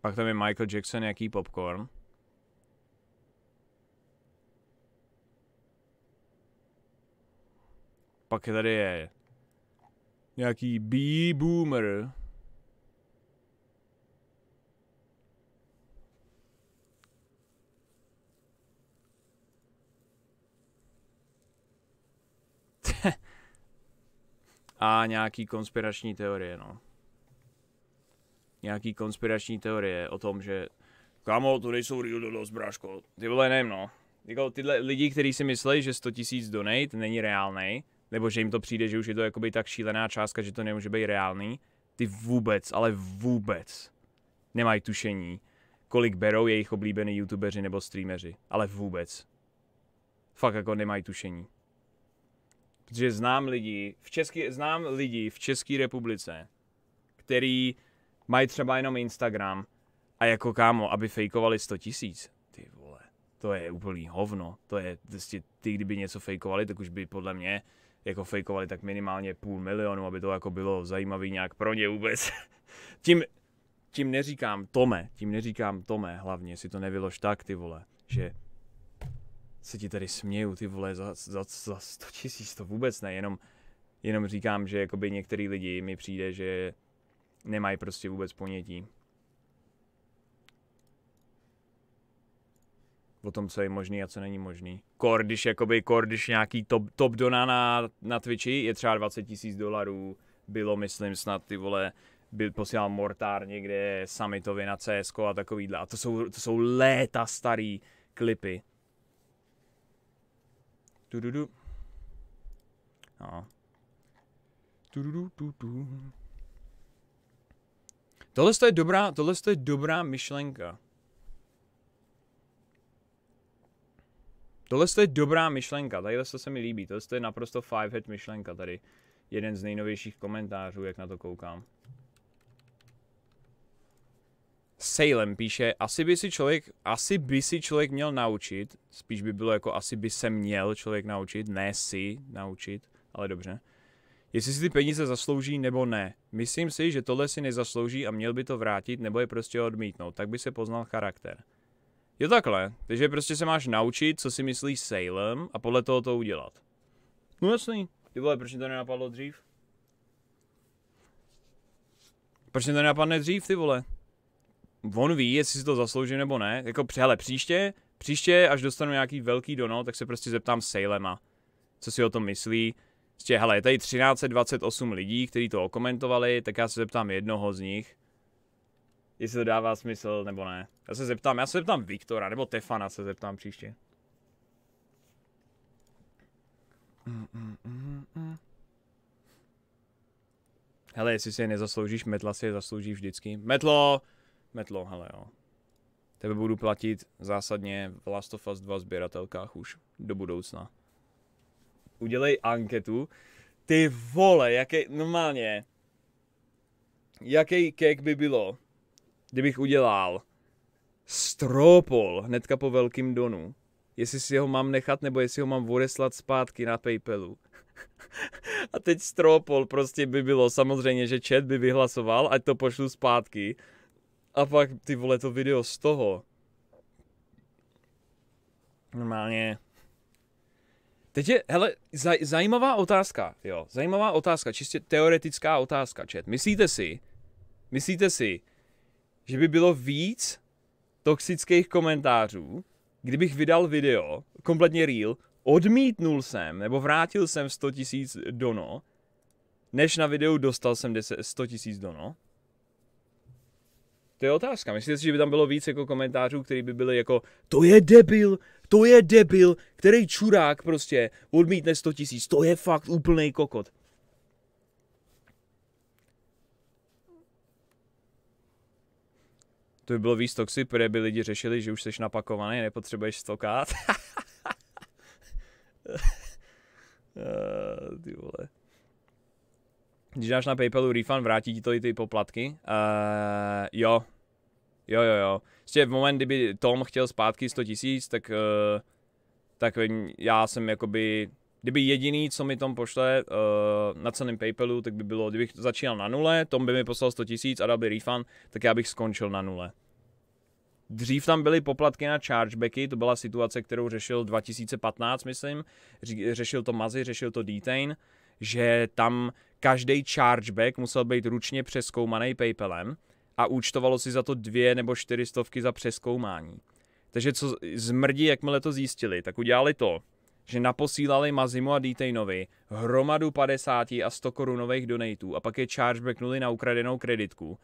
Pak tam je Michael Jackson, jaký popcorn. Pak tady je nějaký B-boomer. A nějaký konspirační teorie, no. Nějaký konspirační teorie o tom, že Kámo, to nejsou real donos, bráško. Ty vole, nevím, no. Jako tyhle lidi, kteří si myslí, že 100 000 donate není reálnej, nebo že jim to přijde, že už je to jakoby tak šílená částka, že to nemůže být reálný. Ty vůbec, ale vůbec nemají tušení, kolik berou jejich oblíbení youtubeři nebo streameři. Ale vůbec. Fakt jako nemají tušení. Protože znám lidi v České, znám lidi v České republice, který mají třeba jenom Instagram a jako kámo, aby fejkovali 100 tisíc. Ty vole, to je úplný hovno. To je, prostě, ty kdyby něco fejkovali, tak už by podle mě jako fejkovali tak minimálně půl milionu, aby to jako bylo zajímavý nějak pro ně vůbec. tím, tím neříkám Tome, tím neříkám Tome hlavně, si to nevylož tak, ty vole, že se ti tady směju, ty vole, za, za, za 100 tisíc to vůbec ne, jenom, jenom říkám, že jakoby některý lidi mi přijde, že nemají prostě vůbec ponětí o tom, co je možný a co není možný. Kor, když, jakoby, kor, když nějaký top, top dona na, na Twitchi je třeba 20 tisíc dolarů, bylo, myslím, snad ty vole, byl, posílal Mortár někde Summitovi na CSK a takovýhle. A to jsou, to jsou léta starý klipy. Tududu. No. Tududu, tu, tu. Tohle je dobrá, tohle je dobrá myšlenka. Tohle je dobrá myšlenka, tadyhle se mi líbí, tohle je naprosto five head myšlenka tady. Jeden z nejnovějších komentářů, jak na to koukám. Salem píše, asi by si člověk, asi by si člověk měl naučit, spíš by bylo jako asi by se měl člověk naučit, ne si naučit, ale dobře. Jestli si ty peníze zaslouží nebo ne. Myslím si, že tohle si nezaslouží a měl by to vrátit nebo je prostě odmítnout, tak by se poznal charakter. Jo takhle, takže prostě se máš naučit, co si myslí Salem a podle toho to udělat. No jasný. Ty vole, proč mi to nenapadlo dřív? Proč mi to nenapadne dřív, ty vole? On ví, jestli si to zaslouží nebo ne. Jako, hele, příště, příště, až dostanu nějaký velký dono, tak se prostě zeptám Salema, co si o tom myslí. Prostě, hele, je tady 1328 lidí, kteří to okomentovali, tak já se zeptám jednoho z nich, jestli to dává smysl nebo ne. Já se zeptám, já se zeptám Viktora nebo Tefana se zeptám příště. Hele, jestli si je nezasloužíš, metla si je zaslouží vždycky. Metlo! Metlo, hele jo. Tebe budu platit zásadně v Last of Us 2 sběratelkách už do budoucna. Udělej anketu. Ty vole, jaké normálně, jaký kek by bylo, kdybych udělal Stropol hnedka po Velkým Donu, jestli si ho mám nechat nebo jestli ho mám odeslat zpátky na Paypalu. a teď Stropol prostě by bylo samozřejmě, že chat by vyhlasoval, ať to pošlu zpátky. A pak ty vole to video z toho. Normálně. Teď je, hele, zaj, zajímavá otázka, jo, zajímavá otázka, čistě teoretická otázka, chat. Myslíte si, myslíte si, že by bylo víc toxických komentářů, kdybych vydal video, kompletně real, odmítnul jsem, nebo vrátil jsem 100 tisíc dono, než na videu dostal jsem 10, 100 tisíc dono? To je otázka. Myslíte si, že by tam bylo víc jako komentářů, který by byly jako to je debil, to je debil, který čurák prostě odmítne 100 tisíc, to je fakt úplný kokot. To by bylo víc toxy, protože by lidi řešili, že už jsi napakovaný, nepotřebuješ stokát. Eh, ty vole. Když dáš na Paypalu refund, vrátí ti to i ty poplatky? Uh, jo. Jo, jo, jo. Vlastně v moment, kdyby Tom chtěl zpátky 100 tisíc, tak, uh, tak já jsem jakoby Kdyby jediný, co mi tam pošle uh, na ceném PayPalu, tak by bylo, kdybych začínal na nule, Tom by mi poslal 100 tisíc a dal by refund, tak já bych skončil na nule. Dřív tam byly poplatky na chargebacky, to byla situace, kterou řešil 2015, myslím. Řešil to Mazy, řešil to Detain, že tam každý chargeback musel být ručně přeskoumaný PayPalem a účtovalo si za to dvě nebo čtyři stovky za přeskoumání. Takže co zmrdí, jakmile to zjistili, tak udělali to, že naposílali Mazimu a Detainovi hromadu 50 a 100 korunových donatů a pak je chargebacknuli na ukradenou kreditku.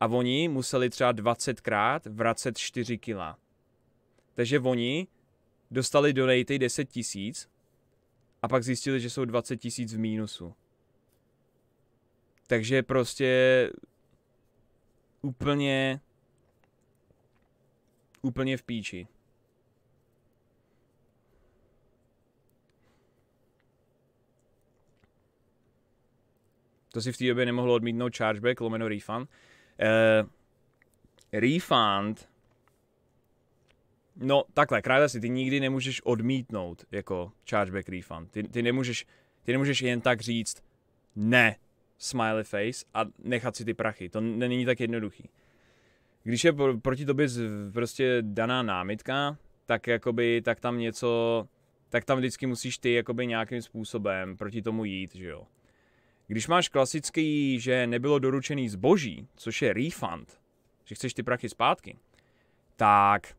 A oni museli třeba 20krát vracet 4 kila. Takže oni dostali donaty 10 tisíc a pak zjistili, že jsou 20 tisíc v mínusu. Takže prostě úplně úplně v píči. To si v té době nemohlo odmítnout chargeback, lomeno refund. Uh, refund, no takhle, kráda si, ty nikdy nemůžeš odmítnout jako chargeback refund. Ty, ty, nemůžeš, ty nemůžeš jen tak říct ne, smiley face a nechat si ty prachy. To není tak jednoduchý. Když je proti tobě prostě daná námitka, tak jakoby, tak tam něco, tak tam vždycky musíš ty jakoby nějakým způsobem proti tomu jít, že jo. Když máš klasický, že nebylo doručený zboží, což je refund, že chceš ty prachy zpátky, tak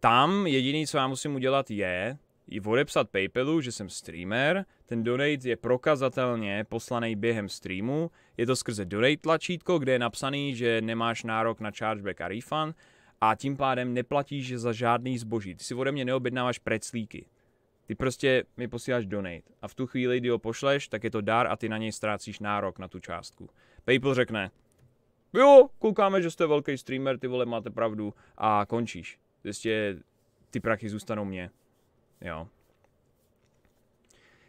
tam jediný, co já musím udělat, je i odepsat PayPalu, že jsem streamer, ten donate je prokazatelně poslaný během streamu, je to skrze donate tlačítko, kde je napsaný, že nemáš nárok na chargeback a refund a tím pádem neplatíš za žádný zboží. Ty si ode mě neobjednáváš preclíky. Ty prostě mi posíláš donate a v tu chvíli, kdy ho pošleš, tak je to dar a ty na něj ztrácíš nárok na tu částku. PayPal řekne, jo, koukáme, že jste velký streamer, ty vole, máte pravdu a končíš. Prostě ty prachy zůstanou mně. Jo.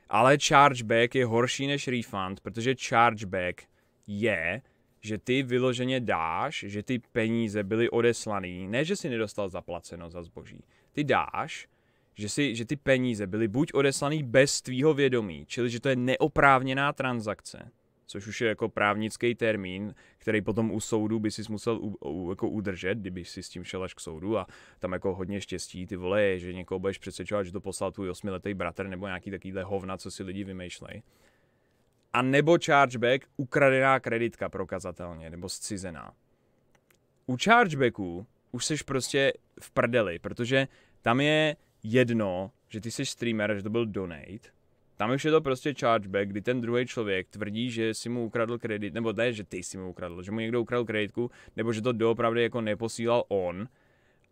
Ale chargeback je horší než refund, protože chargeback je, že ty vyloženě dáš, že ty peníze byly odeslaný, ne že si nedostal zaplaceno za zboží. Ty dáš, že, si, že ty peníze byly buď odeslaný bez tvýho vědomí, čili že to je neoprávněná transakce, což už je jako právnický termín, který potom u soudu by si musel u, u, jako udržet, kdyby si s tím šel až k soudu a tam jako hodně štěstí ty vole je, že někoho budeš přesvědčovat, že to poslal tvůj osmiletý bratr nebo nějaký takovýhle hovna, co si lidi vymýšlej. A nebo chargeback, ukradená kreditka prokazatelně, nebo zcizená. U chargebacků už seš prostě v prdeli, protože tam je jedno, že ty jsi streamer, že to byl donate, tam už je to prostě chargeback, kdy ten druhý člověk tvrdí, že si mu ukradl kredit, nebo ne, že ty si mu ukradl, že mu někdo ukradl kreditku, nebo že to doopravdy jako neposílal on.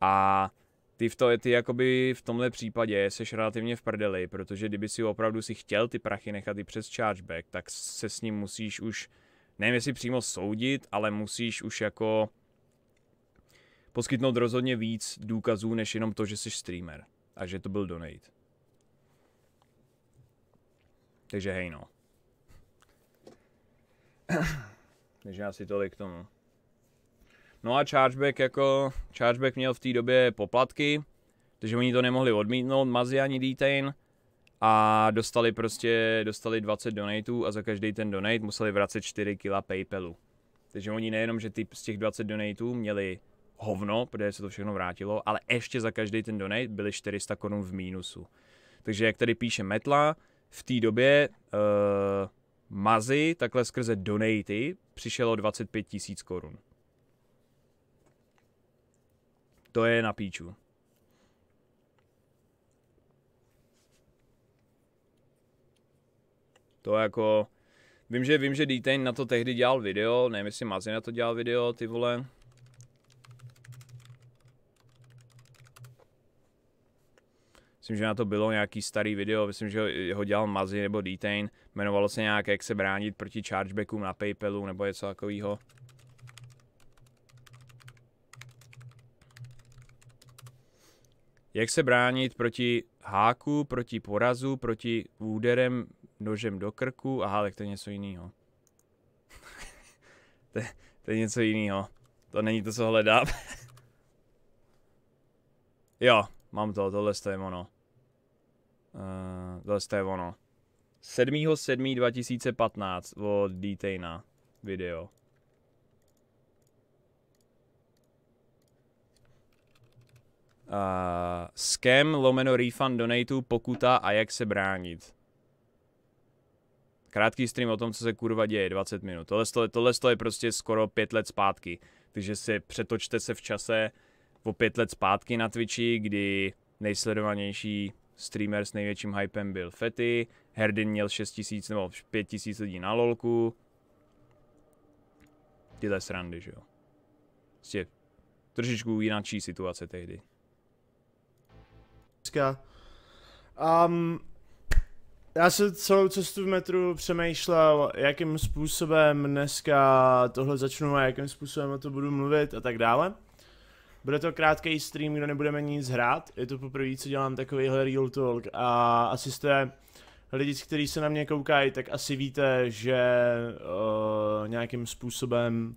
A ty, v to, ty jakoby v tomhle případě jsi relativně v prdeli, protože kdyby si opravdu si chtěl ty prachy nechat i přes chargeback, tak se s ním musíš už, nevím jestli přímo soudit, ale musíš už jako poskytnout rozhodně víc důkazů, než jenom to, že jsi streamer a že to byl donate. Takže hej no. Takže asi tolik k tomu. No a chargeback jako, chargeback měl v té době poplatky, takže oni to nemohli odmítnout, Mazi ani Detain. A dostali prostě, dostali 20 donatů a za každý ten donate museli vracet 4 kila Paypalu. Takže oni nejenom, že ty z těch 20 donatů měli hovno, protože se to všechno vrátilo, ale ještě za každý ten donate byly 400 korun v mínusu. Takže jak tady píše Metla, v té době uh, Mazy takhle skrze donaty přišelo 25 tisíc korun. To je na píču. To jako... Vím, že, vím, že Detain na to tehdy dělal video, nevím, jestli Mazy na to dělal video, ty vole, myslím, že na to bylo nějaký starý video, myslím, že ho dělal Mazi nebo Detain, jmenovalo se nějak, jak se bránit proti chargebackům na Paypalu nebo něco takového. Jak se bránit proti háku, proti porazu, proti úderem nožem do krku? Aha, tak to je něco jiného. to, to je něco jiného. To není to, co hledám. jo, mám to, tohle je ono. Uh, to, je ono. 7.7.2015 od Detaina video. Uh, scam lomeno refund donatu pokuta a jak se bránit. Krátký stream o tom, co se kurva děje, 20 minut. Tohle, tohle, tohle je prostě skoro 5 let zpátky. Takže si přetočte se v čase o 5 let zpátky na Twitchi, kdy nejsledovanější streamer s největším hypem byl Fety, Herdin měl 6 000, nebo 5 000 lidí na lolku. Tyhle srandy, že jo. Prostě trošičku jináčí situace tehdy. Um, já se celou cestu v metru přemýšlel, jakým způsobem dneska tohle začnu a jakým způsobem o to budu mluvit a tak dále. Bude to krátký stream, kde nebudeme nic hrát. Je to poprvé, co dělám takovýhle real talk. A asi jste lidi, kteří se na mě koukají, tak asi víte, že uh, nějakým způsobem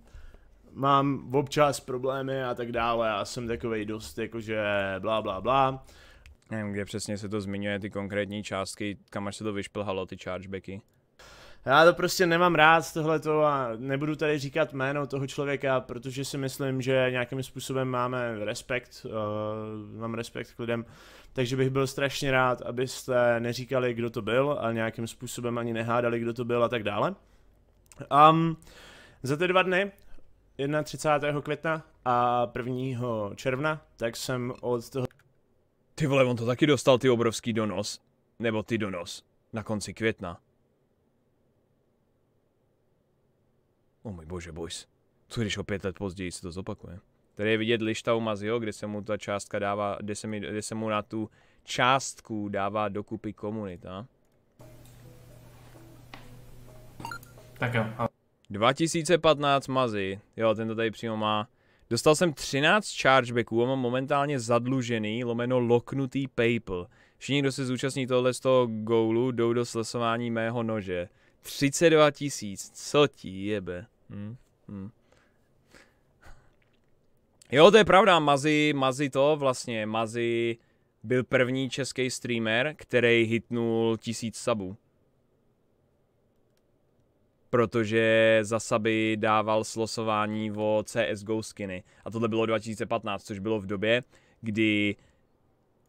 mám občas problémy a tak dále a jsem takový dost jakože blá blá blá. Nevím, kde přesně se to zmiňuje, ty konkrétní částky, kam až se to vyšplhalo, ty chargebacky. Já to prostě nemám rád tohleto a nebudu tady říkat jméno toho člověka, protože si myslím, že nějakým způsobem máme respekt, uh, mám respekt k lidem, takže bych byl strašně rád, abyste neříkali, kdo to byl a nějakým způsobem ani nehádali, kdo to byl a tak dále. Um, za ty dva dny, 31. května a 1. června, tak jsem od toho... Ty vole, on to taky dostal ty obrovský donos. Nebo ty donos. Na konci května. O můj bože, boys. Co když o pět let později se to zopakuje? Tady je vidět lišta u Mazio, kde se mu ta částka dává, kde se, mi, kde se mu na tu částku dává dokupy komunita. Tak jo. 2015 Mazi, jo, ten to tady přímo má. Dostal jsem 13 chargebacků a mám momentálně zadlužený, lomeno loknutý PayPal. Všichni, kdo se zúčastní tohle z toho goulu, jdou do slesování mého nože. 32 tisíc, co ti jebe? Hmm. Hmm. Jo, to je pravda, Mazi, Mazi to vlastně, Mazi byl první český streamer, který hitnul tisíc sabů, Protože za saby dával slosování o CSGO skiny. A tohle bylo 2015, což bylo v době, kdy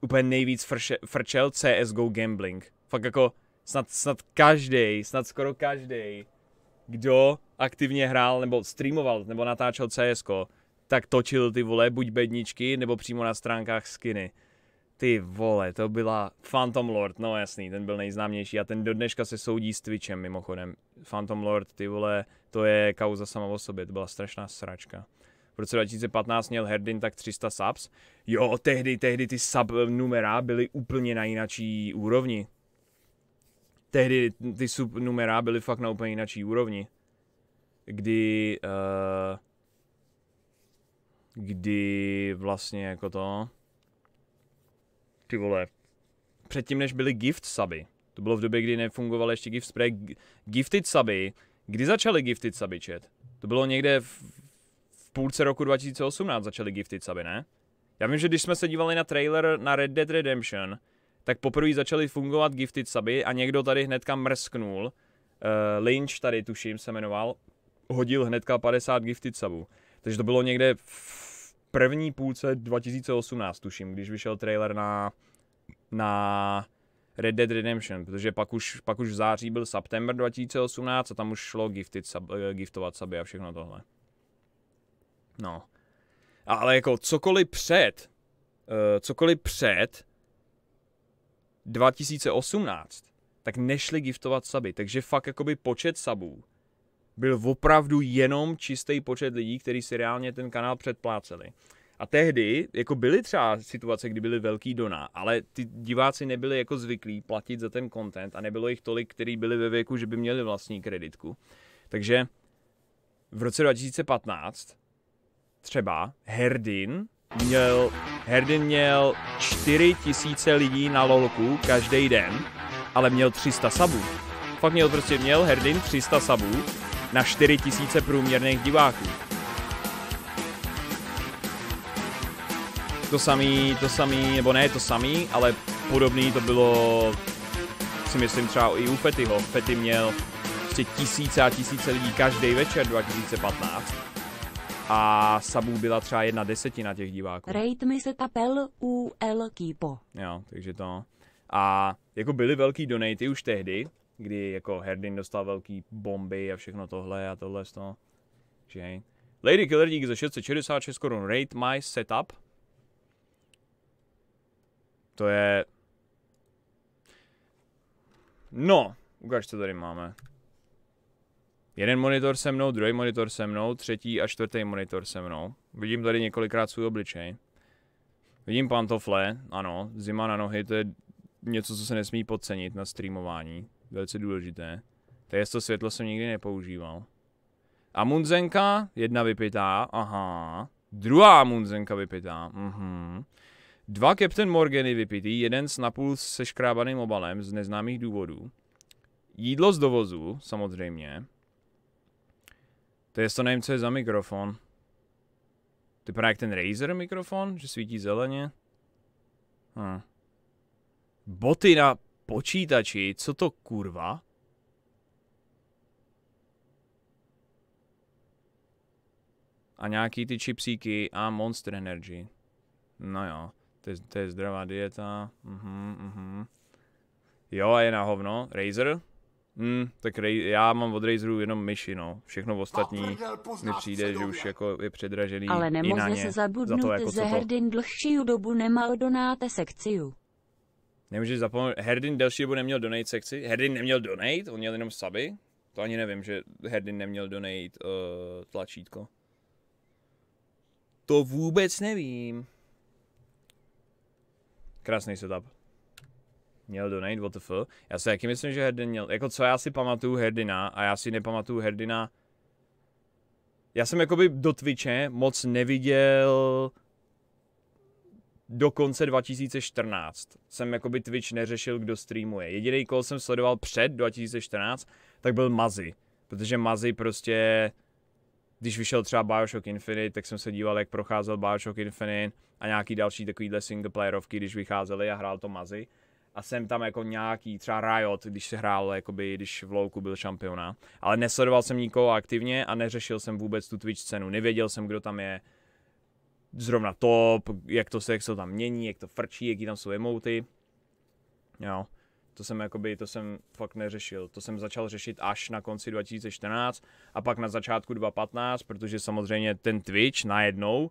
úplně nejvíc frše, frčel CSGO gambling. Fakt jako snad, snad každý, snad skoro každý kdo aktivně hrál nebo streamoval nebo natáčel CS, tak točil ty vole buď bedničky nebo přímo na stránkách skiny. Ty vole, to byla Phantom Lord, no jasný, ten byl nejznámější a ten do dneška se soudí s Twitchem mimochodem. Phantom Lord, ty vole, to je kauza sama o sobě, to byla strašná sračka. V roce 2015 měl Herdin tak 300 subs. Jo, tehdy, tehdy ty sub numera byly úplně na jináčí úrovni tehdy ty subnumera byly fakt na úplně jináčí úrovni. Kdy, uh, kdy vlastně jako to, ty vole, předtím než byly gift suby, to bylo v době, kdy nefungovaly ještě gift spray, gifted suby, kdy začaly gifted suby, chat? To bylo někde v, v půlce roku 2018 začaly gifted suby, ne? Já vím, že když jsme se dívali na trailer na Red Dead Redemption, tak poprvé začaly fungovat gifted suby a někdo tady hnedka mrsknul, uh, Lynch tady tuším se jmenoval, hodil hnedka 50 gifted subů. Takže to bylo někde v první půlce 2018 tuším, když vyšel trailer na, na Red Dead Redemption, protože pak už, pak už v září byl september 2018 a tam už šlo gifted sub, eh, giftovat suby a všechno tohle. No. Ale jako cokoliv před, uh, cokoliv před 2018, tak nešli giftovat suby. Takže fakt jakoby počet subů byl opravdu jenom čistý počet lidí, kteří si reálně ten kanál předpláceli. A tehdy, jako byly třeba situace, kdy byly velký doná, ale ty diváci nebyli jako zvyklí platit za ten content a nebylo jich tolik, kteří byli ve věku, že by měli vlastní kreditku. Takže v roce 2015 třeba Herdin měl, Herdin měl 4 tisíce lidí na lolku každý den, ale měl 300 sabů. Fakt měl prostě měl Herdin 300 sabů na 4 tisíce průměrných diváků. To samý, to samý, nebo ne to samý, ale podobný to bylo, si myslím třeba i u Fetyho. Fety měl prostě tisíce a tisíce lidí každý večer 2015 a sabů byla třeba jedna desetina těch diváků. Rate mi se u L Kipo. Jo, takže to. A jako byly velký donaty už tehdy, kdy jako Herdin dostal velký bomby a všechno tohle a tohle z toho. Že? Lady Killer dík za 666 korun. Rate my setup. To je... No, ukaž, co tady máme. Jeden monitor se mnou, druhý monitor se mnou, třetí a čtvrtý monitor se mnou. Vidím tady několikrát svůj obličej. Vidím pantofle, ano, zima na nohy, to je něco, co se nesmí podcenit na streamování. Velice důležité. je to světlo jsem nikdy nepoužíval. A munzenka jedna vypitá, aha. Druhá munzenka vypitá, mhm. Dva Captain Morgany vypitý, jeden s napůl škrábaným obalem z neznámých důvodů. Jídlo z dovozu, samozřejmě. To je to nevím, co je za mikrofon. To je jak ten Razer mikrofon, že svítí zeleně. Hm. Boty na počítači, co to kurva? A nějaký ty čipsíky a Monster Energy. No jo, to je, to je zdravá dieta. uh mhm, -huh. Mhm. Jo, a je na hovno. Razer? Hmm, tak rej, já mám od Razerů jenom myši, no. Všechno ostatní mi přijde, že už jako je předražený Ale nemůže se zabudnout za jako ze herdin dlhší dobu nemal donáte sekciu. Nemůžeš zapomenout, Herdin delší dobu neměl donate sekci, Herdin neměl donate, on měl jenom suby. To ani nevím, že Herdin neměl donate uh, tlačítko. To vůbec nevím. Krásný setup měl donate, what the fuck. Já si taky myslím, že Herdin měl, jako co já si pamatuju Herdina a já si nepamatuju Herdina. Já jsem jakoby do Twitche moc neviděl do konce 2014. Jsem jakoby Twitch neřešil, kdo streamuje. Jediný, koho jsem sledoval před 2014, tak byl Mazy. Protože Mazy prostě když vyšel třeba Bioshock Infinite, tak jsem se díval, jak procházel Bioshock Infinite a nějaký další takovýhle playerovky, když vycházeli, a hrál to Mazy a jsem tam jako nějaký, třeba Riot, když se hrál, jakoby, když v Louku byl šampiona. Ale nesledoval jsem nikoho aktivně a neřešil jsem vůbec tu Twitch cenu. Nevěděl jsem, kdo tam je zrovna top, jak to se, jak se tam mění, jak to frčí, jaký tam jsou emoty. Jo. To jsem jakoby, to jsem fakt neřešil. To jsem začal řešit až na konci 2014 a pak na začátku 2015, protože samozřejmě ten Twitch najednou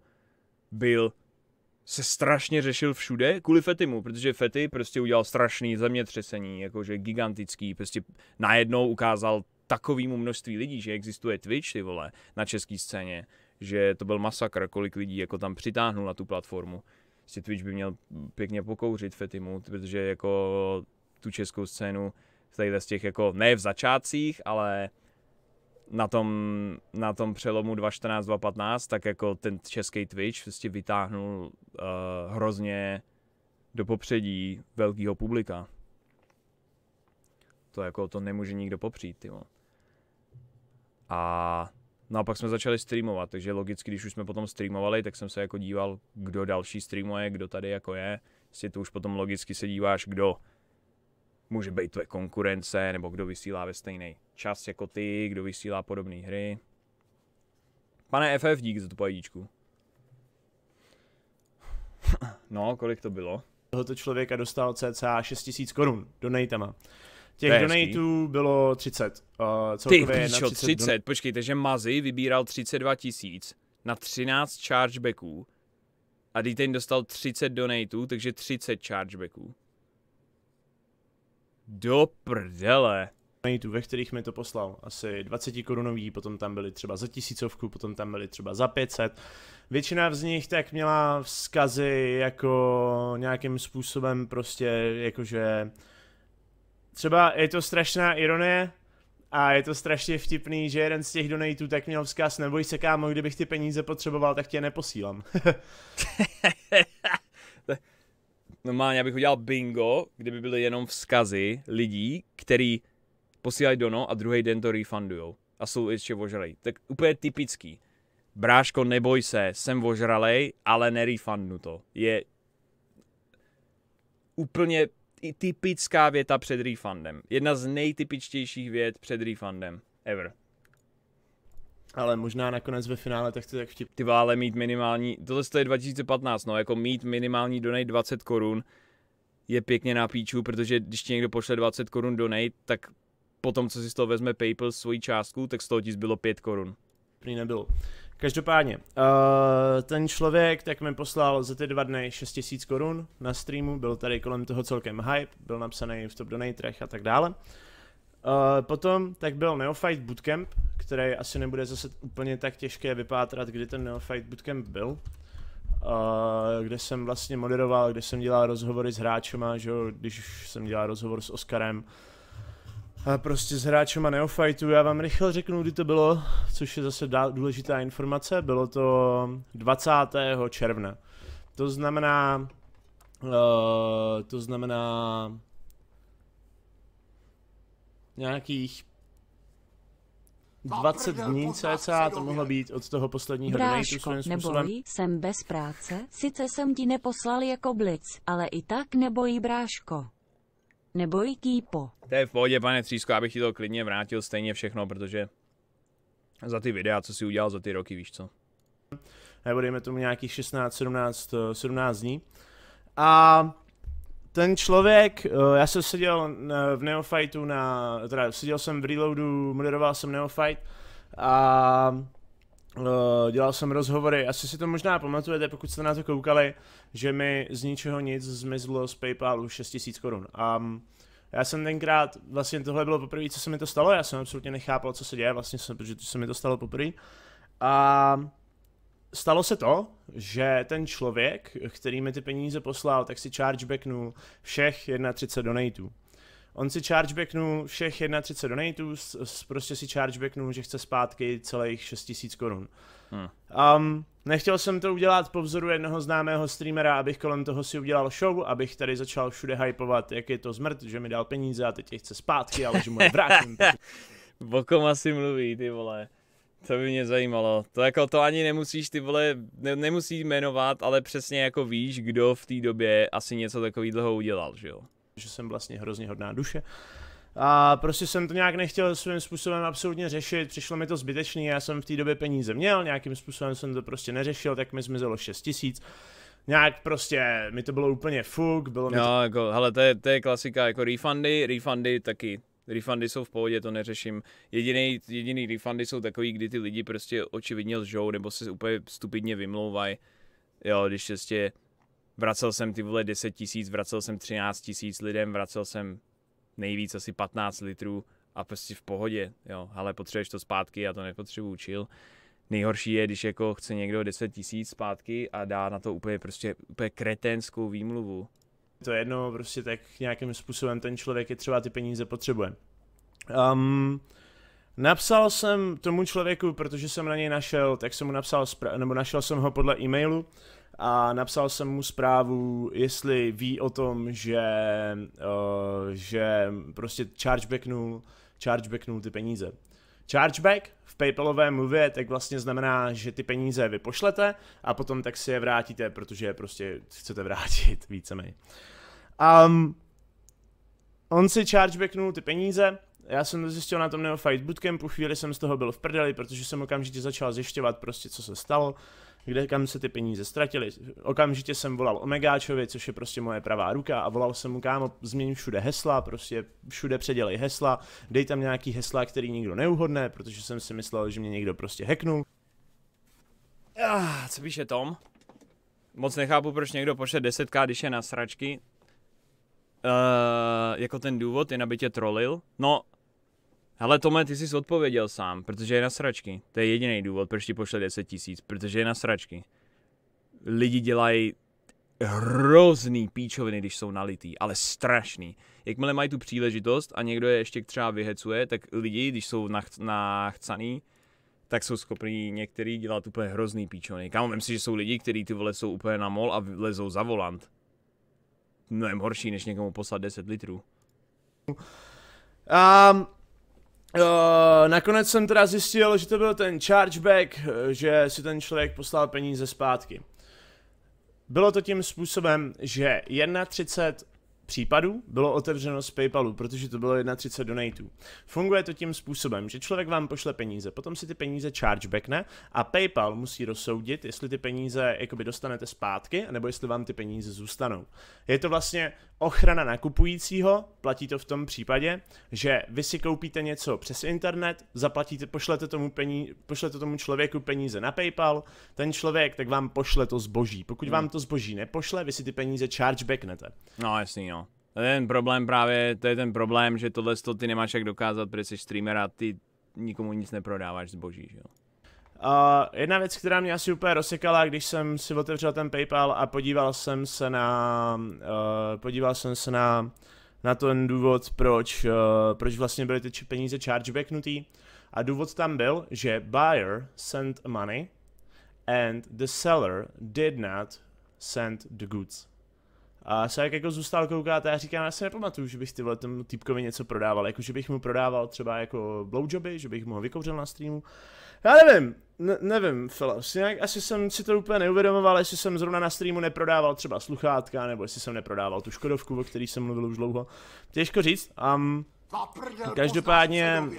byl se strašně řešil všude kvůli Fetimu, protože Fety prostě udělal strašný zemětřesení, jakože gigantický, prostě najednou ukázal takovému množství lidí, že existuje Twitch, ty vole, na české scéně, že to byl masakr, kolik lidí jako tam přitáhnul na tu platformu. Prostě Twitch by měl pěkně pokouřit Fetimu, protože jako tu českou scénu tady z těch jako, ne v začátcích, ale na tom, na tom přelomu 2.14-2.15, tak jako ten český Twitch prostě vytáhnul uh, hrozně do popředí velkého publika. To jako to nemůže nikdo popřít, tyvo. A no a pak jsme začali streamovat, takže logicky, když už jsme potom streamovali, tak jsem se jako díval, kdo další streamuje, kdo tady jako je. Si prostě to už potom logicky se díváš, kdo může být tvoje konkurence, nebo kdo vysílá ve stejný čas jako ty, kdo vysílá podobné hry. Pane FF, dík za tu pojedíčku. No, kolik to bylo? Tohoto člověka dostal cca 6000 korun donatama. Těch donatů bylo 30. Uh, eh, Ty, píčo, 30, 30. Don... počkejte, že Mazi vybíral 32 tisíc na 13 chargebacků a Detain dostal 30 donatů, takže 30 chargebacků. Do prdele. Na YouTube, ve kterých mi to poslal, asi 20 korunový, potom tam byly třeba za tisícovku, potom tam byly třeba za 500. Většina z nich tak měla vzkazy jako nějakým způsobem prostě jakože... Třeba je to strašná ironie, a je to strašně vtipný, že jeden z těch donatů tak měl vzkaz, neboj se kámo, kdybych ty peníze potřeboval, tak tě neposílám. normálně, abych udělal bingo, kdyby byly jenom vzkazy lidí, který posílají dono a druhý den to refundujou. A jsou ještě ožralej. Tak úplně typický. Bráško, neboj se, jsem ožralej, ale nerefundnu to. Je úplně typická věta před refundem. Jedna z nejtypičtějších vět před refundem ever ale možná nakonec ve finále tak chci tak vtip. Ty vále mít minimální, tohle je 2015, no jako mít minimální donate 20 korun je pěkně na píču, protože když ti někdo pošle 20 korun donate, tak potom, co si z toho vezme PayPal svoji částku, tak z toho ti zbylo 5 korun. Prý nebylo. Každopádně, uh, ten člověk tak mi poslal za ty dva dny 6000 korun na streamu, byl tady kolem toho celkem hype, byl napsaný v top donatech a tak dále. Uh, potom tak byl Neofight Bootcamp, který asi nebude zase úplně tak těžké vypátrat, kdy ten Neofight Bootcamp byl. Uh, kde jsem vlastně moderoval, kde jsem dělal rozhovory s hráčema, že jo, když jsem dělal rozhovor s Oskarem. A prostě s hráčema Neofightu, já vám rychle řeknu, kdy to bylo, což je zase důležitá informace, bylo to 20. června. To znamená, uh, to znamená nějakých 20 dní cca to mohlo být od toho posledního donatu svým Neboj, jsem bez práce, sice jsem ti neposlal jako blic, ale i tak nebojí bráško. Neboj, kýpo. To je v pohodě, pane Třísko, abych ti to klidně vrátil stejně všechno, protože za ty videa, co si udělal za ty roky, víš co. Nebo dejme tomu nějakých 16, 17, 17 dní. A ten člověk, eh, já jsem seděl v Neofightu na, teda seděl jsem v Reloadu, moderoval jsem Neofight a eh, dělal jsem rozhovory, asi si to možná pamatujete, pokud jste na to koukali, že mi z ničeho nic zmizlo z Paypalu 6000 korun. A mm, já jsem tenkrát, vlastně tohle bylo poprvé, co se mi to stalo, já jsem absolutně nechápal, co se děje, vlastně, jsem, to se mi to stalo poprvé. A stalo se to, že ten člověk, který mi ty peníze poslal, tak si chargebacknul všech 31 donatů. On si chargebacknul všech 31 donatů, prostě si chargebacknul, že chce zpátky celých 6000 korun. Hmm. Um, nechtěl jsem to udělat po vzoru jednoho známého streamera, abych kolem toho si udělal show, abych tady začal všude hypovat, jak je to zmrt, že mi dal peníze a teď je chce zpátky, ale že mu je vrátím. Bokom asi mluví, ty vole. To by mě zajímalo. To jako to ani nemusíš ty vole, ne, nemusí jmenovat, ale přesně jako víš, kdo v té době asi něco takového udělal, že jo? Že jsem vlastně hrozně hodná duše. A prostě jsem to nějak nechtěl svým způsobem absolutně řešit, přišlo mi to zbytečný, já jsem v té době peníze měl, nějakým způsobem jsem to prostě neřešil, tak mi zmizelo 6 tisíc. Nějak prostě, mi to bylo úplně fuk, bylo mi no, to... jako, hele, to je, to je klasika, jako refundy, refundy taky, Refundy jsou v pohodě, to neřeším. Jediný, jediný refundy jsou takový, kdy ty lidi prostě očividně lžou nebo se úplně stupidně vymlouvají. Jo, když prostě vracel jsem ty vole 10 tisíc, vracel jsem 13 tisíc lidem, vracel jsem nejvíc asi 15 litrů a prostě v pohodě, jo, ale potřebuješ to zpátky, já to nepotřebuju, chill. Nejhorší je, když jako chce někdo 10 tisíc zpátky a dá na to úplně prostě úplně kretenskou výmluvu to jedno, prostě tak nějakým způsobem ten člověk je třeba ty peníze potřebuje. Um, napsal jsem tomu člověku, protože jsem na něj našel, tak jsem mu napsal, nebo našel jsem ho podle e-mailu a napsal jsem mu zprávu, jestli ví o tom, že, uh, že prostě chargebacknul, chargebacknul ty peníze. Chargeback v PayPalové mluvě tak vlastně znamená, že ty peníze vypošlete a potom tak si je vrátíte, protože je prostě chcete vrátit víceméně. Um, on si chargebacknul ty peníze, já jsem to zjistil na tom Neofight Bootcampu, chvíli jsem z toho byl v prdeli, protože jsem okamžitě začal zjišťovat prostě, co se stalo, kde kam se ty peníze ztratily. Okamžitě jsem volal Omegáčovi, což je prostě moje pravá ruka a volal jsem mu kámo, změň všude hesla, prostě všude předělej hesla, dej tam nějaký hesla, který nikdo neuhodne, protože jsem si myslel, že mě někdo prostě hacknul. Ah, co píše Tom? Moc nechápu, proč někdo pošle 10k, když je na sračky. Eh, jako ten důvod, jen aby tě trolil. No, hele Tome, ty jsi odpověděl sám, protože je na sračky. To je jediný důvod, proč ti pošle 10 tisíc, protože je na sračky. Lidi dělají hrozný píčoviny, když jsou nalitý, ale strašný. Jakmile mají tu příležitost a někdo je ještě třeba vyhecuje, tak lidi, když jsou nach- nachcaný, tak jsou schopni některý dělat úplně hrozný píčony. Kámo, myslím si, že jsou lidi, kteří ty vole jsou úplně na mol a vylezou za volant mnohem horší, než někomu poslat 10 litrů. Um, Uh, nakonec jsem teda zjistil, že to byl ten chargeback, eh, že si ten člověk poslal peníze zpátky. Bylo to tím způsobem, že případů bylo otevřeno z PayPalu, protože to bylo 31 donatů. Funguje to tím způsobem, že člověk vám pošle peníze, potom si ty peníze chargebackne a PayPal musí rozsoudit, jestli ty peníze jakoby dostanete zpátky, nebo jestli vám ty peníze zůstanou. Je to vlastně ochrana nakupujícího, platí to v tom případě, že vy si koupíte něco přes internet, zaplatíte, pošlete tomu, pení, pošlete tomu člověku peníze na PayPal, ten člověk tak vám pošle to zboží. Pokud hmm. vám to zboží nepošle, vy si ty peníze chargebacknete. No jasný, no. To je ten problém právě, to je ten problém, že tohle to ty nemáš jak dokázat, protože jsi streamer a ty nikomu nic neprodáváš zboží, že jo. Uh, jedna věc, která mě asi úplně rozsekala, když jsem si otevřel ten PayPal a podíval jsem se na, uh, podíval jsem se na, na ten důvod, proč, uh, proč vlastně byly ty peníze chargebacknutý. A důvod tam byl, že buyer sent money and the seller did not send the goods. A se jak jako zůstal koukat a já říkám, já si nepamatuju, že bych tyhle vole tomu týpkovi něco prodával, jako že bych mu prodával třeba jako blowjoby, že bych mu ho vykouřil na streamu. Já nevím, ne, nevím, Felos, nějak asi jsem si to úplně neuvědomoval, jestli jsem zrovna na streamu neprodával třeba sluchátka, nebo jestli jsem neprodával tu Škodovku, o který jsem mluvil už dlouho. Těžko říct, um, Každopádně... Uh...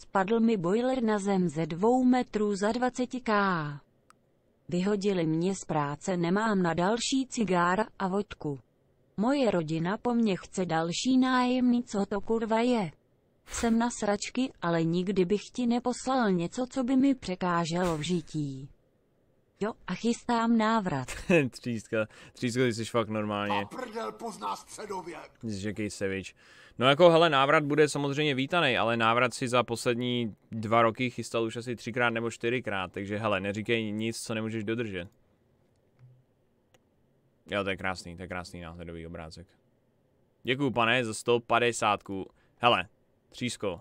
Spadl mi boiler na zem ze dvou metrů za 20k. Vyhodili mě z práce, nemám na další cigára a vodku. Moje rodina po mně chce další nájemný, co to kurva je. Jsem na sračky, ale nikdy bych ti neposlal něco, co by mi překáželo v žití. Jo, a chystám návrat. tříska, třísko, ty jsi fakt normálně. A prdel pozná středověk. Jsi jaký sevič. No jako, hele, návrat bude samozřejmě vítaný, ale návrat si za poslední dva roky chystal už asi třikrát nebo čtyřikrát, takže hele, neříkej nic, co nemůžeš dodržet. Jo, to je krásný, to je krásný náhledový obrázek. Děkuju, pane, za 150. Hele, třísko,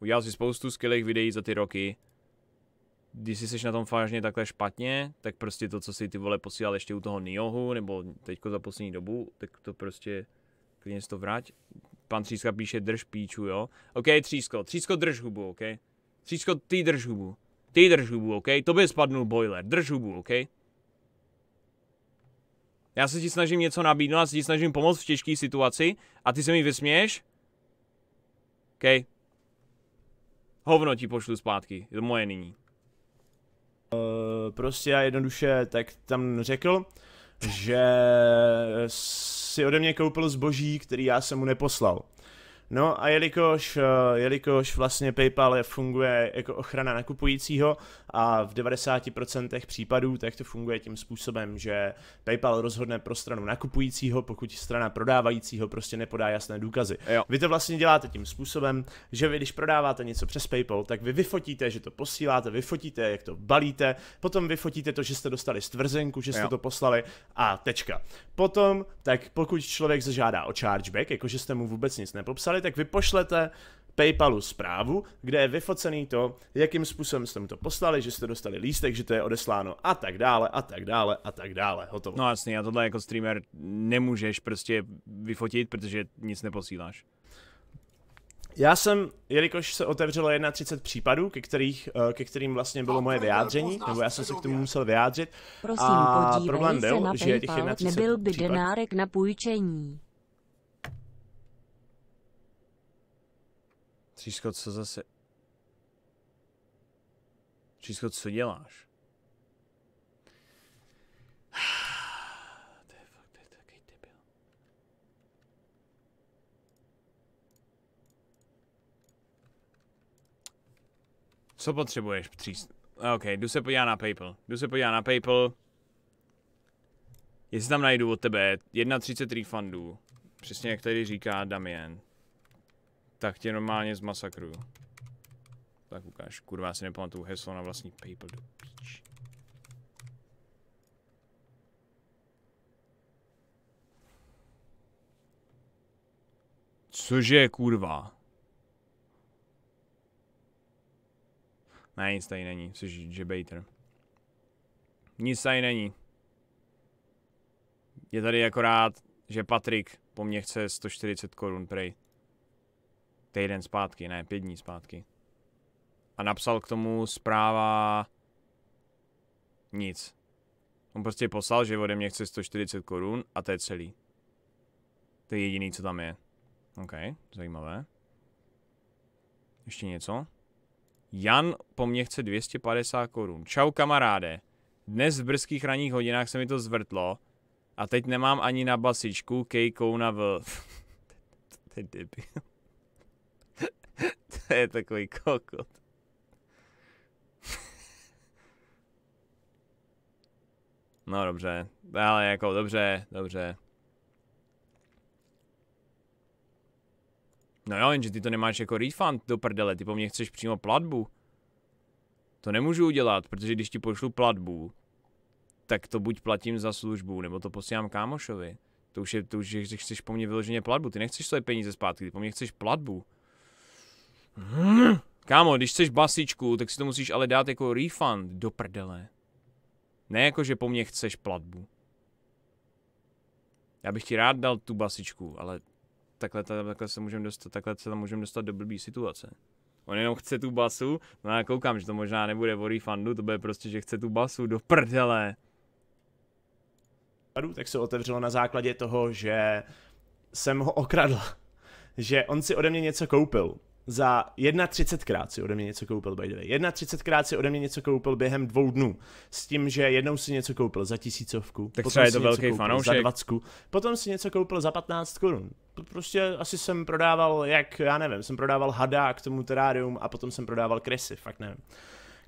udělal si spoustu skvělých videí za ty roky, když jsi seš na tom vážně takhle špatně, tak prostě to, co si ty vole posílal ještě u toho Niohu, nebo teďko za poslední dobu, tak to prostě klidně si to vrať. Pan Tříska píše drž píču, jo. OK, Třísko, Třísko drž hubu, OK. Třísko, ty drž hubu. Ty drž hubu, OK. Tobě spadnul boiler, drž hubu, OK. Já se ti snažím něco nabídnout, já se ti snažím pomoct v těžké situaci a ty se mi vysměješ? OK. Hovno ti pošlu zpátky, je to moje nyní. Eh, prostě a jednoduše, tak tam řekl, že si ode mě koupil zboží, který já jsem mu neposlal. No a jelikož, eh, jelikož vlastně PayPal funguje jako ochrana nakupujícího a v 90% případů, tak to funguje tím způsobem, že PayPal rozhodne pro stranu nakupujícího, pokud strana prodávajícího prostě nepodá jasné důkazy. Jo. Vy to vlastně děláte tím způsobem, že vy když prodáváte něco přes PayPal, tak vy vyfotíte, že to posíláte, vyfotíte, jak to balíte, potom vyfotíte to, že jste dostali stvrzenku, že jste jo. to poslali a tečka. Potom, tak pokud člověk zažádá o chargeback, jakože jste mu vůbec nic nepopsali, udělali, tak vypošlete PayPalu zprávu, kde je vyfocený to, jakým způsobem jste mu to poslali, že jste dostali lístek, že to je odesláno a tak dále, a tak dále, a tak dále. Hotovo. No jasně, a tohle jako streamer nemůžeš prostě vyfotit, protože nic neposíláš. Já jsem, jelikož se otevřelo 31 případů, ke, kterých, eh, ke kterým vlastně bylo moje vyjádření, nebo já jsem se k tomu musel vyjádřit. Prosím, a problém byl, že těch 31 nebyl by případ. denárek na půjčení. Třísko, co zase... Třísko, co děláš? To je fakt, to je takový debil. Co potřebuješ, Třísko? OK, jdu se podívat na Paypal. Jdu se podívat na Paypal. Jestli tam najdu od tebe 31 refundů. Přesně jak tady říká Damien tak tě normálně zmasakruju. Tak ukáž, kurva, já si nepamatuju heslo na vlastní paper do píč. Cože, kurva? Ne, nic tady není, což je baiter. Nic tady není. Je tady akorát, že Patrik po mně chce 140 korun, prej týden zpátky, ne, pět dní zpátky. A napsal k tomu zpráva nic. On prostě poslal, že ode mě chce 140 korun a to je celý. To je jediný, co tam je. OK, zajímavé. Ještě něco? Jan po mně chce 250 korun. Čau kamaráde. Dnes v brzkých ranních hodinách se mi to zvrtlo a teď nemám ani na basičku kejkou na v. to je debil. to je takový kokot. No dobře, ale jako dobře, dobře. No jo, jenže ty to nemáš jako refund do prdele, ty po mně chceš přímo platbu. To nemůžu udělat, protože když ti pošlu platbu, tak to buď platím za službu, nebo to posílám kámošovi. To už je, to už je, chceš po mně vyloženě platbu, ty nechceš své peníze zpátky, ty po mně chceš platbu. Kámo, když chceš basičku, tak si to musíš ale dát jako refund do prdele. Ne jako, že po mně chceš platbu. Já bych ti rád dal tu basičku, ale takhle, takhle se můžeme dostat, takhle se tam můžeme dostat do blbý situace. On jenom chce tu basu, no já koukám, že to možná nebude o refundu, to bude prostě, že chce tu basu do prdele. Tak se otevřelo na základě toho, že jsem ho okradl. Že on si ode mě něco koupil za 31 krát si ode mě něco koupil, by the way. 31 krát si ode mě něco koupil během dvou dnů. S tím, že jednou si něco koupil za tisícovku, tak potom je to velký fanoušek. za 20, potom si něco koupil za 15 korun. Prostě asi jsem prodával, jak, já nevím, jsem prodával hada k tomu terárium a potom jsem prodával kresy, fakt nevím.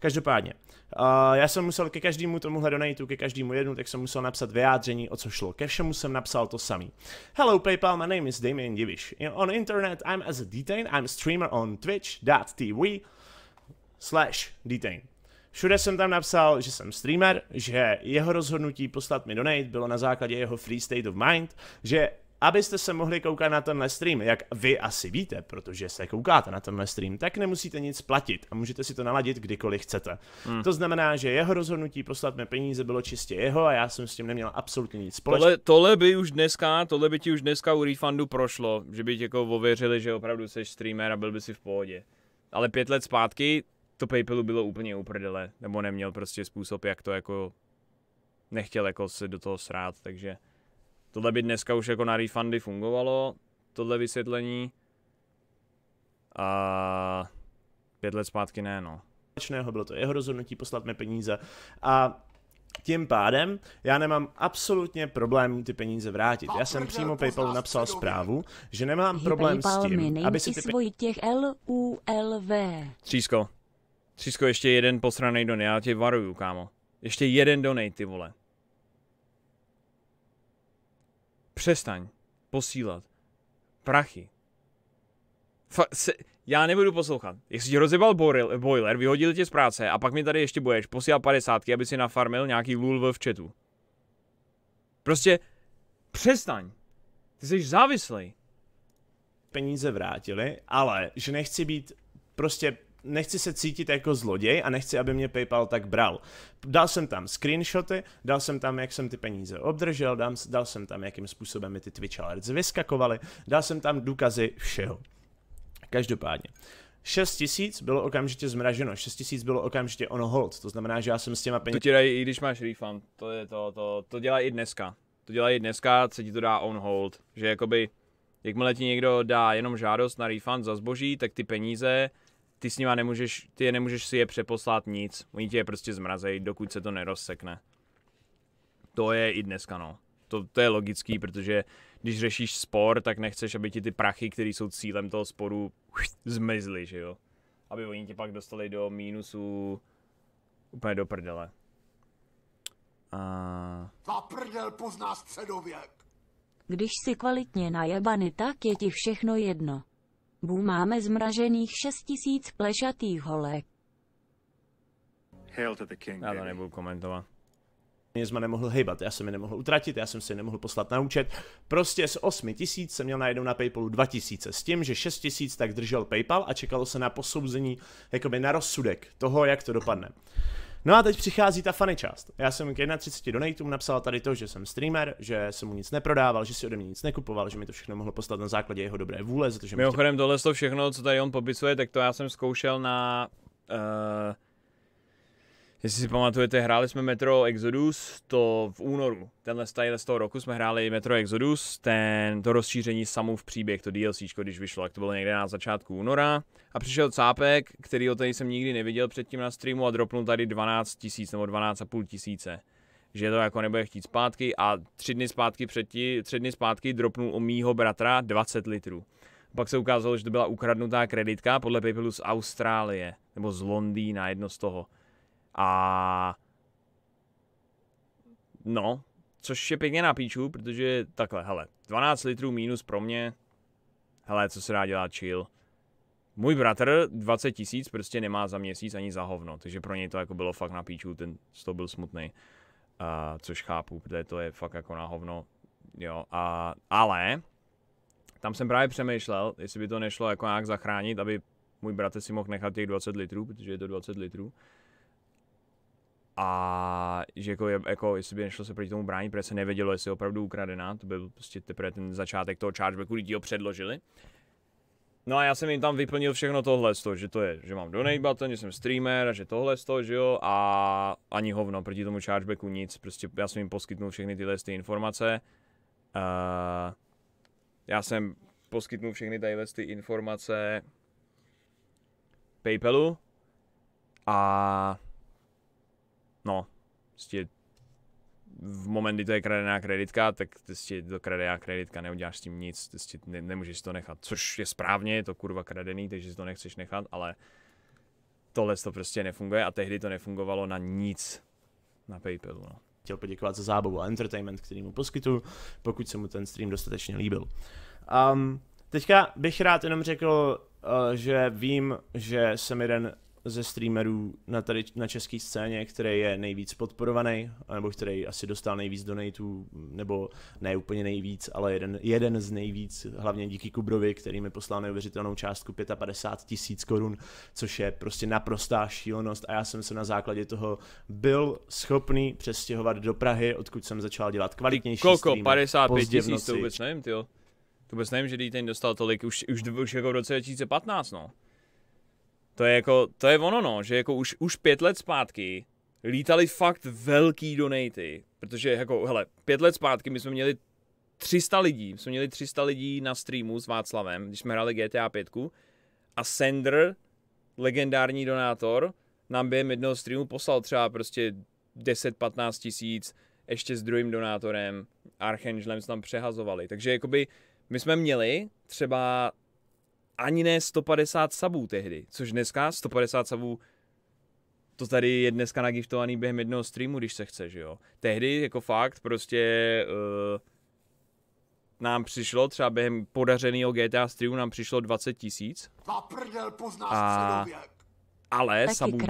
Každopádně, uh, já jsem musel ke každému tomuhle donatu, ke každému jednu, tak jsem musel napsat vyjádření, o co šlo. Ke všemu jsem napsal to samý. Hello PayPal, my name is Damien Divish. On internet I'm as a detain, I'm streamer on twitch.tv slash detain. Všude jsem tam napsal, že jsem streamer, že jeho rozhodnutí poslat mi donate bylo na základě jeho free state of mind, že abyste se mohli koukat na tenhle stream. Jak vy asi víte, protože se koukáte na tenhle stream, tak nemusíte nic platit a můžete si to naladit kdykoliv chcete. Hmm. To znamená, že jeho rozhodnutí poslat mi peníze bylo čistě jeho a já jsem s tím neměl absolutně nic společného. Tohle, tohle by už dneska, tohle by ti už dneska u refundu prošlo, že by tě jako ověřili, že opravdu jsi streamer a byl by si v pohodě. Ale pět let zpátky to PayPalu bylo úplně uprdele, nebo neměl prostě způsob, jak to jako nechtěl jako se do toho srát, takže Tohle by dneska už jako na refundy fungovalo, tohle vysvětlení. A pět let zpátky ne, no. Bylo to jeho rozhodnutí poslat mi peníze. A tím pádem já nemám absolutně problém ty peníze vrátit. Já jsem přímo PayPalu napsal zprávu, že nemám problém s tím, aby si ty peníze. těch LULV. Třísko. Třísko, ještě jeden posranej don, já tě varuju, kámo. Ještě jeden donate, ty vole. přestaň posílat prachy. Fa- se, já nebudu poslouchat. Jestli ti rozebal boil, boiler, vyhodil tě z práce a pak mi tady ještě budeš posílat padesátky, aby si nafarmil nějaký lul v chatu. Prostě přestaň. Ty jsi závislý. Peníze vrátili, ale že nechci být prostě nechci se cítit jako zloděj a nechci, aby mě PayPal tak bral. Dal jsem tam screenshoty, dal jsem tam, jak jsem ty peníze obdržel, dal, dal jsem tam, jakým způsobem mi ty Twitch alerts vyskakovaly, dal jsem tam důkazy všeho. Každopádně. 6 tisíc bylo okamžitě zmraženo, 6 tisíc bylo okamžitě on hold, to znamená, že já jsem s těma penězi... To ti dají, i když máš refund, to je to, to, to dělá i dneska. To dělají i dneska, se ti to dá on hold, že jakoby, jakmile ti někdo dá jenom žádost na refund za zboží, tak ty peníze ty s nima nemůžeš, ty je nemůžeš si je přeposlat nic, oni ti je prostě zmrazejí, dokud se to nerozsekne. To je i dneska, no. To, to je logický, protože když řešíš spor, tak nechceš, aby ti ty prachy, které jsou cílem toho sporu, zmizly, že jo. Aby oni ti pak dostali do mínusu úplně do prdele. A... Za prdel pozná středověk. Když si kvalitně najebany, tak je ti všechno jedno. Bu máme zmražených 6000 plešatých holek. Hail to the king, já to nebudu komentovat. Mě jsme nemohl hejbat, já jsem je nemohl utratit, já jsem si je nemohl poslat na účet. Prostě z 8 tisíc jsem měl najednou na Paypalu 2 tisíce, s tím, že 6 tisíc tak držel Paypal a čekalo se na posouzení, jakoby na rozsudek toho, jak to dopadne. No a teď přichází ta funny část. Já jsem k 31 donatům napsal tady to, že jsem streamer, že jsem mu nic neprodával, že si ode mě nic nekupoval, že mi to všechno mohlo poslat na základě jeho dobré vůle. Mimochodem, tě... tohle to všechno, co tady on popisuje, tak to já jsem zkoušel na uh, Jestli si pamatujete, hráli jsme Metro Exodus, to v únoru, tenhle style z toho roku jsme hráli Metro Exodus, ten, to rozšíření samou v příběh, to DLC, když vyšlo, tak to bylo někde na začátku února. A přišel cápek, kterýho tady jsem nikdy neviděl předtím na streamu a dropnul tady 12 tisíc nebo 12,5 tisíce že to jako nebude chtít zpátky a tři dny zpátky předtím, tři dny zpátky dropnul u mýho bratra 20 litrů. Pak se ukázalo, že to byla ukradnutá kreditka podle PayPalu z Austrálie, nebo z Londýna, jedno z toho. A no, což je pěkně na píču, protože takhle, hele, 12 litrů minus pro mě, hele, co se dá dělat, chill. Můj bratr 20 tisíc prostě nemá za měsíc ani za hovno, takže pro něj to jako bylo fakt na píču, ten z toho byl smutný, uh, což chápu, protože to je fakt jako na hovno, jo, a, ale tam jsem právě přemýšlel, jestli by to nešlo jako nějak zachránit, aby můj bratr si mohl nechat těch 20 litrů, protože je to 20 litrů, a že jako, jako jestli by nešlo se proti tomu bránit, protože se nevědělo, jestli je opravdu ukradená, to byl prostě teprve ten začátek toho chargebacku, kdy ho předložili. No a já jsem jim tam vyplnil všechno tohle z toho, že to je, že mám donate mhm. button, že jsem streamer a že tohle z toho, že jo, a ani hovno, proti tomu chargebacku nic, prostě já jsem jim poskytnul všechny tyhle ty informace. Uh, já jsem poskytnul všechny tyhle ty informace PayPalu a no, prostě v moment, kdy to je kradená kreditka, tak prostě to kradená kreditka, neuděláš s tím nic, prostě ne, nemůžeš to nechat, což je správně, je to kurva kradený, takže si to nechceš nechat, ale tohle to prostě nefunguje a tehdy to nefungovalo na nic na PayPalu. No. Chtěl poděkovat za zábavu a entertainment, který mu poskytuju, pokud se mu ten stream dostatečně líbil. Um, teďka bych rád jenom řekl, uh, že vím, že jsem jeden ze streamerů na, tady, na české scéně, který je nejvíc podporovaný, nebo který asi dostal nejvíc donatů, nebo ne úplně nejvíc, ale jeden, jeden z nejvíc, hlavně díky Kubrovi, který mi poslal neuvěřitelnou částku 55 tisíc korun, což je prostě naprostá šílenost a já jsem se na základě toho byl schopný přestěhovat do Prahy, odkud jsem začal dělat kvalitnější Koko, streamy. 55 tisíc, to vůbec nevím, tyjo. To vůbec nevím, že ten dostal tolik, už, už, už jako v roce 2015, no. To je jako, to je ono no, že jako už, už pět let zpátky lítali fakt velký donaty, protože jako, hele, pět let zpátky my jsme měli 300 lidí, my jsme měli 300 lidí na streamu s Václavem, když jsme hráli GTA 5 a Sender, legendární donátor, nám během jednoho streamu poslal třeba prostě 10-15 tisíc, ještě s druhým donátorem, Archangelem se tam přehazovali. Takže jakoby my jsme měli třeba ani ne 150 sabů tehdy, což dneska 150 sabů to tady je dneska nagiftovaný během jednoho streamu, když se chce, že jo. Tehdy jako fakt prostě uh, nám přišlo třeba během podařeného GTA streamu nám přišlo 20 tisíc. A... Ale sabů